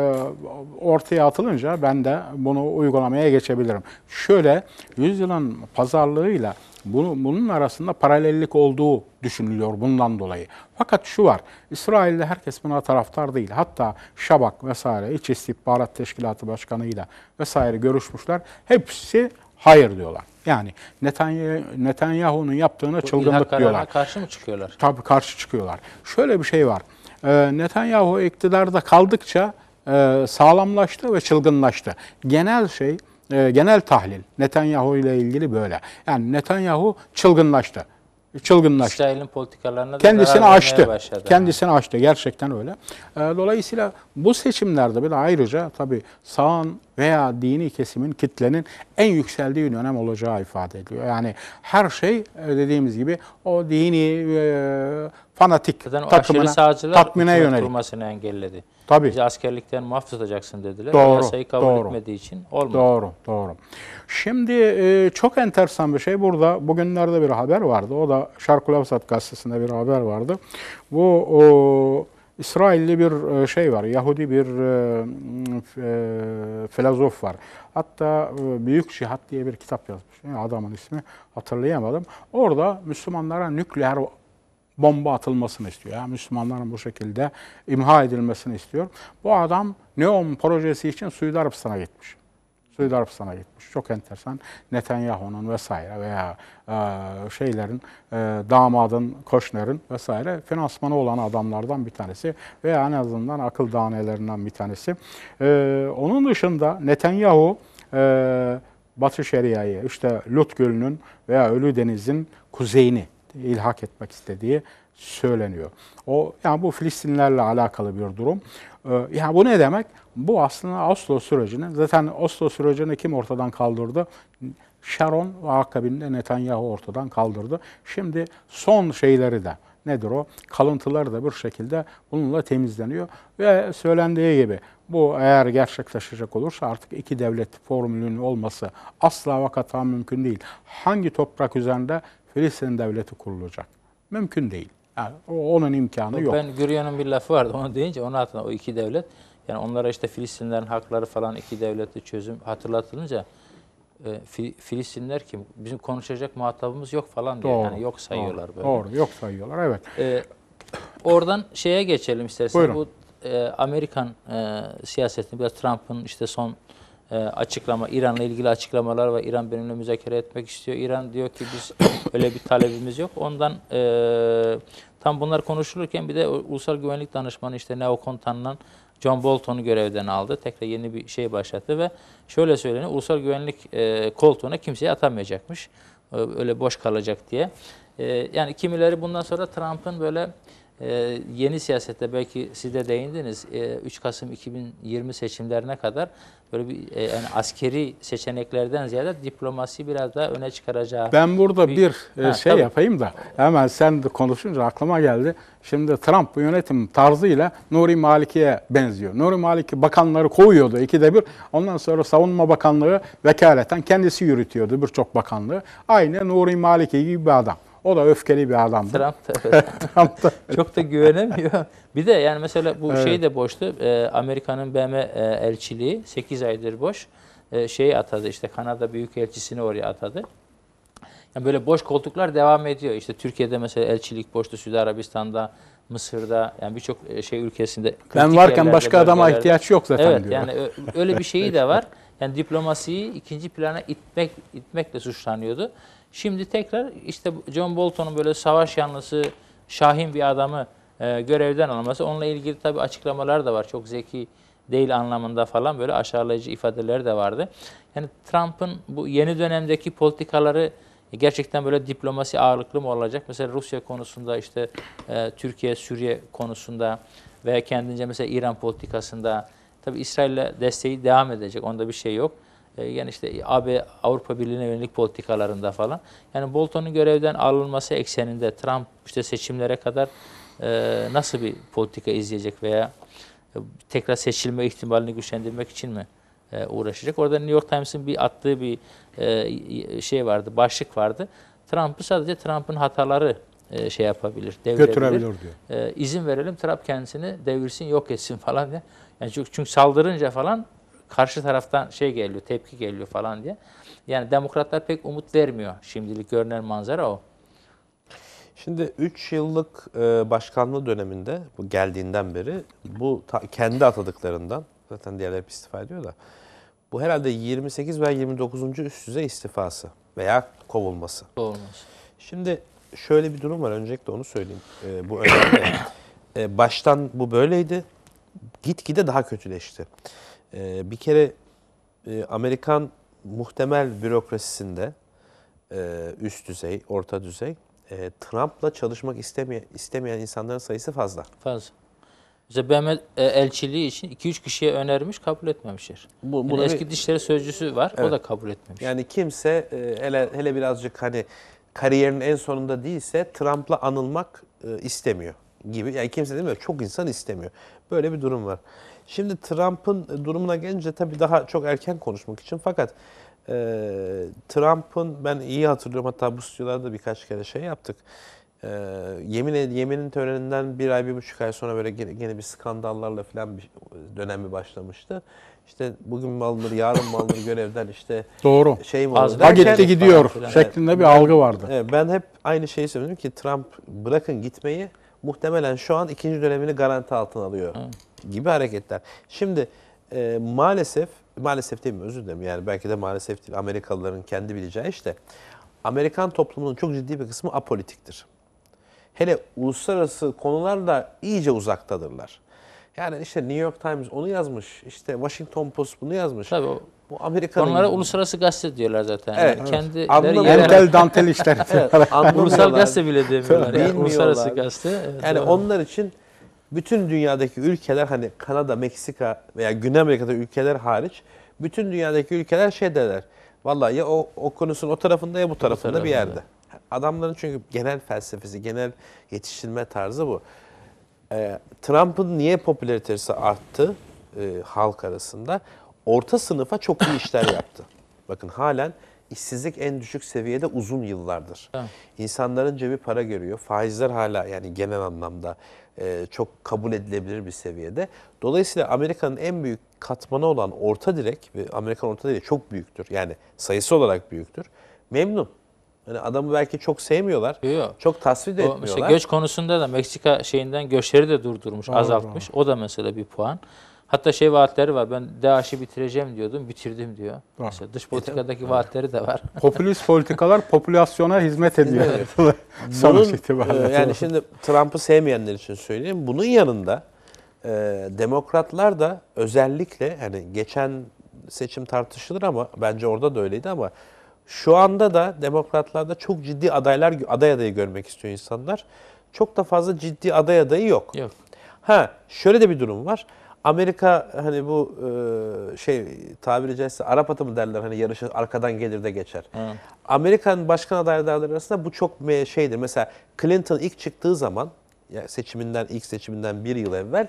ortaya atılınca ben de bunu uygulamaya geçebilirim. Şöyle yüzyılın pazarlığıyla bunu, bunun arasında paralellik olduğu düşünülüyor bundan dolayı. Fakat şu var, İsrail'de herkes buna taraftar değil. Hatta Şabak vesaire, İç İstihbarat Teşkilatı Başkanı'yla vesaire görüşmüşler. Hepsi Hayır diyorlar. Yani Netanyahu, Netanyahu'nun yaptığına Bu çılgınlık diyorlar. karşı mı çıkıyorlar? Tabii karşı çıkıyorlar. Şöyle bir şey var. E, Netanyahu iktidarda kaldıkça e, sağlamlaştı ve çılgınlaştı. Genel şey, e, genel tahlil Netanyahu ile ilgili böyle. Yani Netanyahu çılgınlaştı çılgınlaştı. İsrail'in politikalarına da kendisini açtı. Başladı. Kendisini açtı. gerçekten öyle. Ee, dolayısıyla bu seçimlerde bir de ayrıca tabii sağın veya dini kesimin, kitlenin en yükseldiği dönem olacağı ifade ediliyor. Yani her şey e, dediğimiz gibi o dini e, fanatik Zaten takımına, tatmine yönelik. kurmasını engelledi. Tabii. Bizi askerlikten muaf tutacaksın dediler. Doğru. Yasayı kabul doğru. etmediği için olmadı. Doğru, doğru. Şimdi e, çok enteresan bir şey burada. Bugünlerde bir haber vardı. O da Şarkul Avsat gazetesinde bir haber vardı. Bu... O, İsrailli bir e, şey var, Yahudi bir e, e, filozof var. Hatta Büyük Cihat diye bir kitap yazmış. adamın ismi hatırlayamadım. Orada Müslümanlara nükleer bomba atılmasını istiyor. Yani Müslümanların bu şekilde imha edilmesini istiyor. Bu adam Neom projesi için Suudi Arabistan'a gitmiş. Suudi Arabistan'a gitmiş. Çok enteresan. Netanyahu'nun vesaire veya e, şeylerin, e, damadın, Koşner'in vesaire finansmanı olan adamlardan bir tanesi veya en azından akıl danelerinden bir tanesi. E, onun dışında Netanyahu e, Batı Şeria'yı, işte Lut Gölü'nün veya Ölü Deniz'in kuzeyini ilhak etmek istediği söyleniyor. O yani bu Filistinlerle alakalı bir durum. Ee, yani bu ne demek? Bu aslında Oslo sürecini zaten Oslo sürecini kim ortadan kaldırdı? Sharon ve akabinde Netanyahu ortadan kaldırdı. Şimdi son şeyleri de nedir o? Kalıntıları da bir şekilde bununla temizleniyor. Ve söylendiği gibi bu eğer gerçekleşecek olursa artık iki devlet formülünün olması asla ve kata mümkün değil. Hangi toprak üzerinde Filistin devleti kurulacak? Mümkün değil. Yani onun imkanı ben, yok. Ben Güryan'ın bir lafı vardı onu deyince onun altında o iki devlet. Yani onlara işte Filistinlerin hakları falan iki devletli çözüm hatırlatılınca e, Filistinler kim? Bizim konuşacak muhatabımız yok falan diye. Doğru, yani yok sayıyorlar doğru, böyle. Doğru yok sayıyorlar evet. E, oradan şeye geçelim istersen. Buyurun. Bu e, Amerikan e, siyasetini biraz Trump'ın işte son ee, açıklama, İran'la ilgili açıklamalar ve İran benimle müzakere etmek istiyor. İran diyor ki biz öyle bir talebimiz yok. Ondan e, tam bunlar konuşulurken bir de Ulusal Güvenlik Danışmanı işte Neokon tanınan John Bolton'u görevden aldı. Tekrar yeni bir şey başlattı ve şöyle söyleniyor. Ulusal Güvenlik e, koltuğuna kimseyi atamayacakmış. Öyle boş kalacak diye. E, yani kimileri bundan sonra Trump'ın böyle ee, yeni siyasette belki siz de değindiniz. Ee, 3 Kasım 2020 seçimlerine kadar böyle bir e, yani askeri seçeneklerden ziyade diplomasi biraz daha öne çıkaracağı. Ben burada bir, bir e, ha, şey tabii. yapayım da hemen sen de konuşunca aklıma geldi. Şimdi Trump bu yönetim tarzıyla Nuri Malikiye benziyor. Nuri Maliki bakanları koyuyordu ikide bir. Ondan sonra Savunma Bakanlığı vekaleten kendisi yürütüyordu birçok bakanlığı. Aynı Nuri Maliki gibi bir adam. O da öfkeli bir adamdı. Trump evet. Trump da Çok da güvenemiyor. Bir de yani mesela bu evet. şey de boştu. Ee, e, Amerika'nın BM elçiliği 8 aydır boş. E, şeyi atadı işte Kanada Büyükelçisini oraya atadı. Yani böyle boş koltuklar devam ediyor. İşte Türkiye'de mesela elçilik boştu, Suudi Arabistan'da, Mısır'da yani birçok e, şey ülkesinde. Ben varken başka bölgelerde. adama ihtiyaç yok zaten evet, diyor. yani öyle bir şeyi de var. Yani diplomasiyi ikinci plana itmek itmekle suçlanıyordu. Şimdi tekrar işte John Bolton'un böyle savaş yanlısı şahin bir adamı e, görevden alması. Onunla ilgili tabii açıklamalar da var. Çok zeki değil anlamında falan böyle aşağılayıcı ifadeler de vardı. Yani Trump'ın bu yeni dönemdeki politikaları gerçekten böyle diplomasi ağırlıklı mı olacak? Mesela Rusya konusunda işte e, Türkiye, Suriye konusunda veya kendince mesela İran politikasında tabii İsrail'le desteği devam edecek. Onda bir şey yok. E, yani işte AB Avrupa Birliği'ne yönelik politikalarında falan. Yani Bolton'un görevden alınması ekseninde Trump işte seçimlere kadar e, nasıl bir politika izleyecek veya e, tekrar seçilme ihtimalini güçlendirmek için mi e, uğraşacak? Orada New York Times'in bir attığı bir e, şey vardı, başlık vardı. Trump'ı sadece Trump'ın hataları e, şey yapabilir, devirebilir. Götürebilir diyor. E, izin verelim Trump kendisini devirsin, yok etsin falan diye. Yani çünkü, çünkü saldırınca falan karşı taraftan şey geliyor, tepki geliyor falan diye. Yani demokratlar pek umut vermiyor. Şimdilik görünen manzara o. Şimdi 3 yıllık e, başkanlığı döneminde bu geldiğinden beri bu kendi atadıklarından zaten diğerleri hep istifa ediyor da bu herhalde 28 veya 29. üst düzey istifası veya kovulması. Kovulması. Şimdi şöyle bir durum var öncelikle onu söyleyeyim. E, bu önemli. e, baştan bu böyleydi. Gitgide daha kötüleşti. E, bir kere e, Amerikan muhtemel bürokrasisinde e, üst düzey, orta düzey e, Trump'la çalışmak istemeye, istemeyen insanların sayısı fazla. Fazla. İşte BM elçiliği için 2-3 kişiye önermiş, kabul etmemişler. Bu, yani eski bir, dişleri sözcüsü var, evet. o da kabul etmemiş. Yani kimse e, hele, hele birazcık hani kariyerinin en sonunda değilse Trump'la anılmak e, istemiyor gibi yani kimse demiyor çok insan istemiyor. Böyle bir durum var. Şimdi Trump'ın durumuna gelince tabii daha çok erken konuşmak için fakat e, Trump'ın ben iyi hatırlıyorum hatta bu stüdyolarda birkaç kere şey yaptık. E, yemin yeminin töreninden bir ay bir buçuk ay sonra böyle gene, gene bir skandallarla falan bir dönemi başlamıştı. İşte bugün mi alınır, yarın mı görevden işte Doğru. şey mi olur derken, gidiyor falan. şeklinde bir yani, algı vardı. ben hep aynı şeyi söyledim ki Trump bırakın gitmeyi muhtemelen şu an ikinci dönemini garanti altına alıyor gibi hareketler. Şimdi e, maalesef, maalesef değil mi özür dilerim yani belki de maalesef değil Amerikalıların kendi bileceği işte Amerikan toplumunun çok ciddi bir kısmı apolitiktir. Hele uluslararası konular da iyice uzaktadırlar. Yani işte New York Times onu yazmış, işte Washington Post bunu yazmış. Tabii o bu Amerika'nın Onlara uluslararası gazete diyorlar zaten. Evet. Yani kendileri Anlamıyor. Entel dantel işler. evet, Ulusal gazete bile demiyorlar. Yani. Uluslararası gazete. Evet, yani doğru. onlar için bütün dünyadaki ülkeler hani Kanada, Meksika veya Güney Amerika'da ülkeler hariç bütün dünyadaki ülkeler şey derler. Vallahi ya o konusun o tarafında ya bu tarafında bu bir yerde. Adamların çünkü genel felsefesi, genel yetiştirme tarzı bu. Ee, Trump'ın niye popülaritesi arttı e, halk arasında? orta sınıfa çok iyi işler yaptı. Bakın halen işsizlik en düşük seviyede uzun yıllardır. İnsanların cebi para görüyor. Faizler hala yani genel anlamda e, çok kabul edilebilir bir seviyede. Dolayısıyla Amerika'nın en büyük katmanı olan orta direk ve Amerikan orta direk çok büyüktür. Yani sayısı olarak büyüktür. Memnun. Yani adamı belki çok sevmiyorlar. Yok. Çok tasvir de o, etmiyorlar. Işte göç konusunda da Meksika şeyinden göçleri de durdurmuş, Doğru. azaltmış. O da mesela bir puan. Hatta şey vaatleri var. Ben DAEŞ'i bitireceğim diyordum. Bitirdim diyor. Var. dış e, politikadaki evet. vaatleri de var. Popülist politikalar popülasyona hizmet ediyor. Evet. Sonuç itibariyle. E, yani şimdi Trump'ı sevmeyenler için söyleyeyim. Bunun yanında e, demokratlar da özellikle hani geçen seçim tartışılır ama bence orada da öyleydi ama şu anda da demokratlarda çok ciddi adaylar aday adayı görmek istiyor insanlar. Çok da fazla ciddi aday adayı yok. Yok. Ha şöyle de bir durum var. Amerika hani bu e, şey tabiri caizse Arap atı mı derler hani yarışı arkadan gelir de geçer. Hı. Amerikan başkan adayları arasında bu çok şeydir. Mesela Clinton ilk çıktığı zaman seçiminden ilk seçiminden bir yıl evvel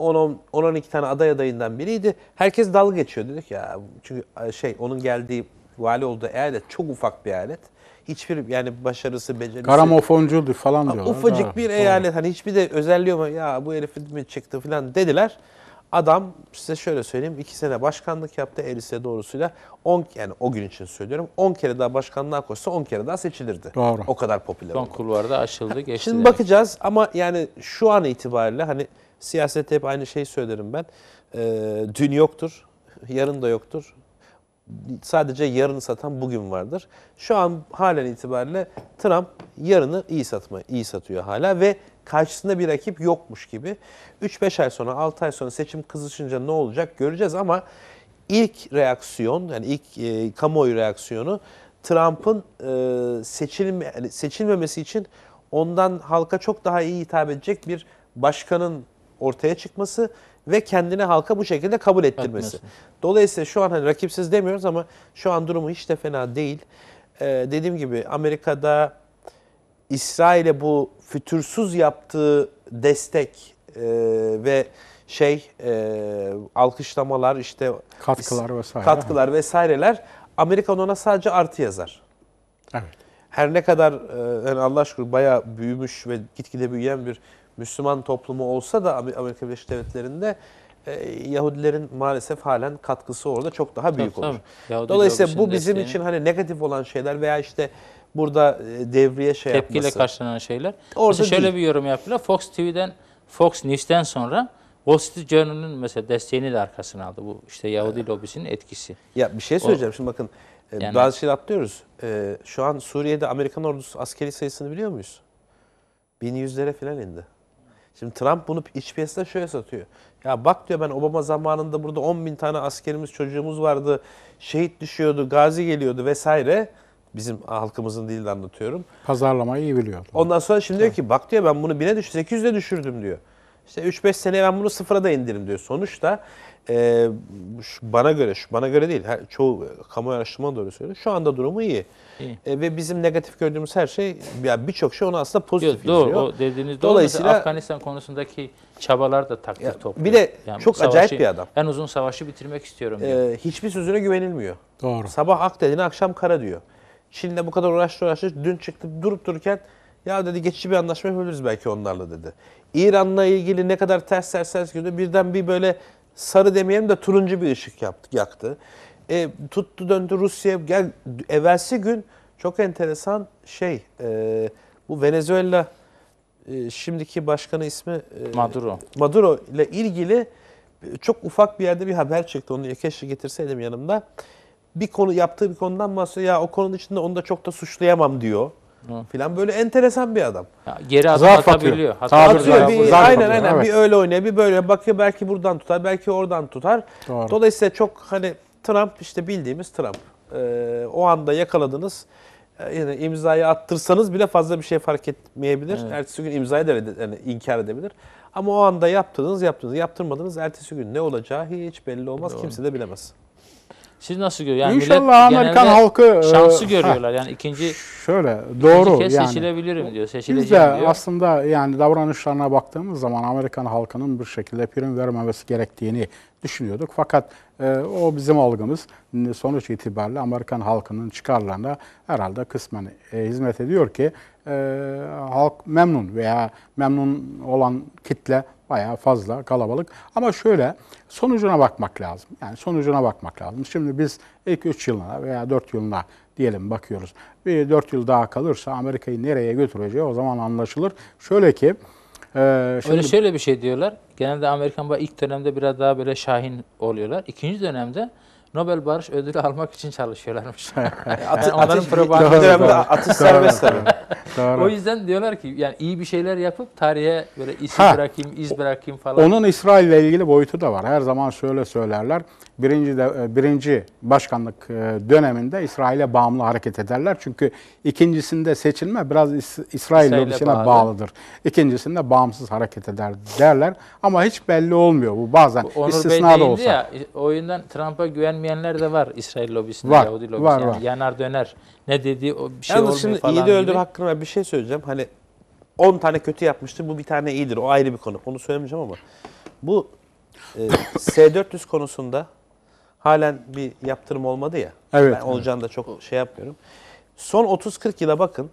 10-12 tane aday adayından biriydi. Herkes dalga geçiyor dedik ya. Çünkü şey onun geldiği vali olduğu eyalet çok ufak bir eyalet. Hiçbir yani başarısı, becerisi. Karamofoncudur falan diyorlar. Ufacık bir eyalet. Hani hiçbir de özelliği ama ya bu herif mi çıktı falan dediler. Adam size şöyle söyleyeyim 2 sene başkanlık yaptı Elise doğrusuyla 10 yani o gün için söylüyorum 10 kere daha başkanlığa koşsa 10 kere daha seçilirdi. Doğru. O kadar popüler Son oldu. kulvarda aşıldı geçti. Şimdi bakacağız ama yani şu an itibariyle hani siyasette hep aynı şeyi söylerim ben. Ee, dün yoktur, yarın da yoktur. Sadece yarını satan bugün vardır. Şu an halen itibariyle Trump yarını iyi satma, iyi satıyor hala ve karşısında bir rakip yokmuş gibi. 3-5 ay sonra 6 ay sonra seçim kızışınca ne olacak göreceğiz ama ilk reaksiyon yani ilk e, kamuoyu reaksiyonu Trump'ın e, seçilme, seçilmemesi için ondan halka çok daha iyi hitap edecek bir başkanın ortaya çıkması ve kendini halka bu şekilde kabul ettirmesi. Etmesin. Dolayısıyla şu an hani rakipsiz demiyoruz ama şu an durumu hiç de fena değil. Ee, dediğim gibi Amerika'da İsrail'e bu fütursuz yaptığı destek e, ve şey e, alkışlamalar işte katkılar vesaire katkılar vesaireler Amerika ona sadece artı yazar. Evet. Her ne kadar e, yani Allah aşkına bayağı büyümüş ve gitgide büyüyen bir Müslüman toplumu olsa da Amerika Birleşik Devletleri'nde e, Yahudilerin maalesef halen katkısı orada çok daha büyük tabii, olur. Tabii. Dolayısıyla bu bizim için hani negatif olan şeyler veya işte burada e, devriye şey Tepkiyle yapması. Tepkiyle karşılanan şeyler. Orada mesela şöyle değil. bir yorum yaptılar. Fox TV'den, Fox News'ten sonra Wall Street Journal'ın mesela desteğini de arkasına aldı. Bu işte Yahudi evet. lobisinin etkisi. Ya bir şey söyleyeceğim. O, Şimdi bakın e, yani, bazı şeyler atlıyoruz. Ee, şu an Suriye'de Amerikan ordusu askeri sayısını biliyor muyuz? 1100'lere falan indi. Şimdi Trump bunu iç piyasada şöyle satıyor. Ya bak diyor ben Obama zamanında burada 10 bin tane askerimiz çocuğumuz vardı. Şehit düşüyordu, gazi geliyordu vesaire. Bizim halkımızın değil anlatıyorum. Pazarlamayı iyi biliyor. Ondan sonra şimdi diyor ki bak diyor ben bunu 1000'e düş 800'e düşürdüm diyor. İşte 3-5 seneye ben bunu sıfıra da indirim diyor. Sonuçta e, şu bana göre, şu bana göre değil, her, çoğu kamu araştırma doğru söylüyor. Şu anda durumu iyi. E, ve bizim negatif gördüğümüz her şey, yani birçok şey onu aslında pozitif Yok, doğru, Doğru, o dediğiniz Dolayısıyla, doğru. Mesela Afganistan konusundaki çabalar da takdir ya, topluyor. Bir de yani çok savaşı, acayip bir adam. En uzun savaşı bitirmek istiyorum. E, diyor. hiçbir sözüne güvenilmiyor. Doğru. Sabah ak dediğini akşam kara diyor. Çin'le bu kadar uğraştı uğraştı. Dün çıktı durup dururken ya dedi geçici bir anlaşma yapabiliriz belki onlarla dedi. İran'la ilgili ne kadar ters ters ters gidiyor. Birden bir böyle sarı demeyelim de turuncu bir ışık yaptı, yaktı. E, tuttu döndü Rusya'ya. Gel, evvelsi gün çok enteresan şey e, bu Venezuela e, şimdiki başkanı ismi e, Maduro. Maduro ile ilgili e, çok ufak bir yerde bir haber çıktı. Onu keşke getirseydim yanımda bir konu yaptığı bir konudan bahsediyor. Ya o konunun içinde onu da çok da suçlayamam diyor. Filan böyle enteresan bir adam. Ya geri adım Zarf atabiliyor. Atıyor. Tabir atıyor. Bir, Zarf aynen atıyor. aynen evet. bir öyle oynuyor bir böyle bakıyor belki buradan tutar belki oradan tutar. Doğru. Dolayısıyla çok hani Trump işte bildiğimiz Trump. Ee, o anda yakaladınız ee, yani imzayı attırsanız bile fazla bir şey fark etmeyebilir. Evet. Ertesi gün imzayı da yani inkar edebilir. Ama o anda yaptınız, yaptınız, yaptırmadınız. Ertesi gün ne olacağı hiç belli olmaz. Doğru. Kimse de bilemez. Siz nasıl görüyorsunuz? Yani İnşallah Amerikan halkı e, şansı görüyorlar. yani ikinci şöyle doğru ikinci kez yani. seçilebilirim diyor. Biz de diyor. aslında yani davranışlarına baktığımız zaman Amerikan halkının bir şekilde prim vermemesi gerektiğini düşünüyorduk. Fakat e, o bizim algımız sonuç itibariyle Amerikan halkının çıkarlarına herhalde kısmen e, hizmet ediyor ki e, halk memnun veya memnun olan kitle bayağı fazla kalabalık. Ama şöyle sonucuna bakmak lazım. Yani sonucuna bakmak lazım. Şimdi biz ilk 3 yılına veya 4 yılına diyelim bakıyoruz. Bir 4 yıl daha kalırsa Amerika'yı nereye götüreceği o zaman anlaşılır. Şöyle ki ee, şimdi... Öyle şöyle bir şey diyorlar. Genelde Amerikan ilk dönemde biraz daha böyle şahin oluyorlar. İkinci dönemde Nobel Barış Ödülü almak için çalışıyorlarmış. yani Atı, onların atış, propagandası. dönemde atış serbest tabii. Doğru. O yüzden diyorlar ki yani iyi bir şeyler yapıp tarihe böyle iz bırakayım, iz bırakayım falan. Onun İsrail ile ilgili boyutu da var. Her zaman şöyle söylerler. Birinci, de, e, birinci başkanlık e, döneminde İsrail'e bağımlı hareket ederler. Çünkü ikincisinde seçilme biraz İsrail, İsrail lobisine bağlıdır. İkincisinde bağımsız hareket eder derler. Ama hiç belli olmuyor bu bazen. Bu Onur istisna Bey da olsa. Ya, e, o yüzden Trump'a güvenmeyenler de var İsrail lobisinde, var, Yahudi lobisinde. Var, yani Yanar döner. Ne dedi o bir şey Yalnız şimdi falan. iyi de öldür gibi. bir şey söyleyeceğim. Hani 10 tane kötü yapmıştı, bu bir tane iyidir. O ayrı bir konu. Onu söylemeyeceğim ama bu e, S400 konusunda halen bir yaptırım olmadı ya. Evet. Ben olacağını da çok şey yapmıyorum. Son 30-40 yıla bakın.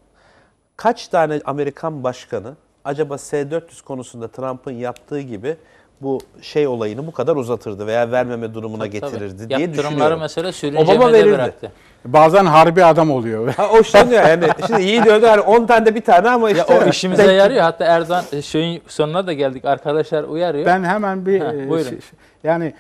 Kaç tane Amerikan başkanı acaba S400 konusunda Trump'ın yaptığı gibi bu şey olayını bu kadar uzatırdı veya vermeme durumuna Tabii, getirirdi tabii. diye Yaptırımları düşünüyorum. mesela sürüncemede Obama verirdi. bıraktı bazen harbi adam oluyor. Ha, hoşlanıyor yani. Şimdi iyi dövdü hani 10 tane de bir tane ama işte. Ya o işimize Peki. yarıyor. Hatta Erdoğan e, şeyin sonuna da geldik. Arkadaşlar uyarıyor. Ben hemen bir ha, e, buyurun. Şey, şey, yani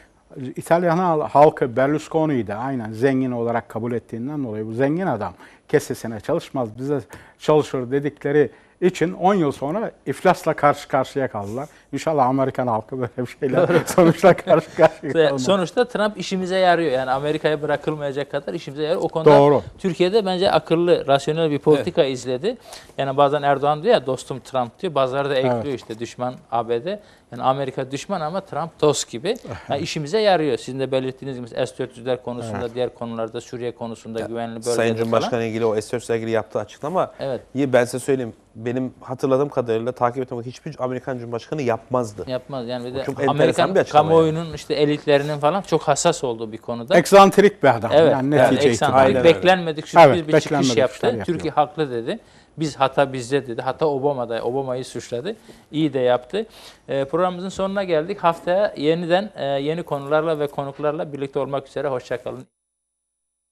İtalyan halkı Berlusconi'yi de aynen zengin olarak kabul ettiğinden dolayı bu zengin adam kesesine çalışmaz bize çalışır dedikleri için 10 yıl sonra iflasla karşı karşıya kaldılar. İnşallah Amerikan halkı böyle bir şeyler Sonuçta karşı karşıya Sonuçta Trump işimize yarıyor. Yani Amerika'ya bırakılmayacak kadar işimize yarıyor. O konuda Doğru. Türkiye'de bence akıllı, rasyonel bir politika evet. izledi. Yani bazen Erdoğan diyor ya dostum Trump diyor. Bazıları da ekliyor evet. işte düşman ABD. Yani Amerika düşman ama Trump dost gibi. Yani işimize yarıyor. Sizin de belirttiğiniz gibi S-400'ler konusunda, evet. diğer konularda, Suriye konusunda, ya, güvenli bölgede Sayın Cumhurbaşkanı ilgili o S-400'le ilgili yaptığı açıklama. Evet. İyi ben size söyleyeyim. Benim hatırladığım kadarıyla takip ettiğim hiçbir Amerikan Cumhurbaşkanı yap yapmazdı. Yapmaz yani bir de çok Amerikan bir kamuoyunun yani. işte elitlerinin falan çok hassas olduğu bir konuda. Eksantrik bir adam. Evet. Yani, yani eksantrik. Beklenmedik sürpriz evet, bir beklenmedik çıkış yaptı. Türkiye haklı dedi. Biz hata bizde dedi. Hata Obama'da. Obama'yı suçladı. İyi de yaptı. E, programımızın sonuna geldik. Haftaya yeniden e, yeni konularla ve konuklarla birlikte olmak üzere. Hoşçakalın.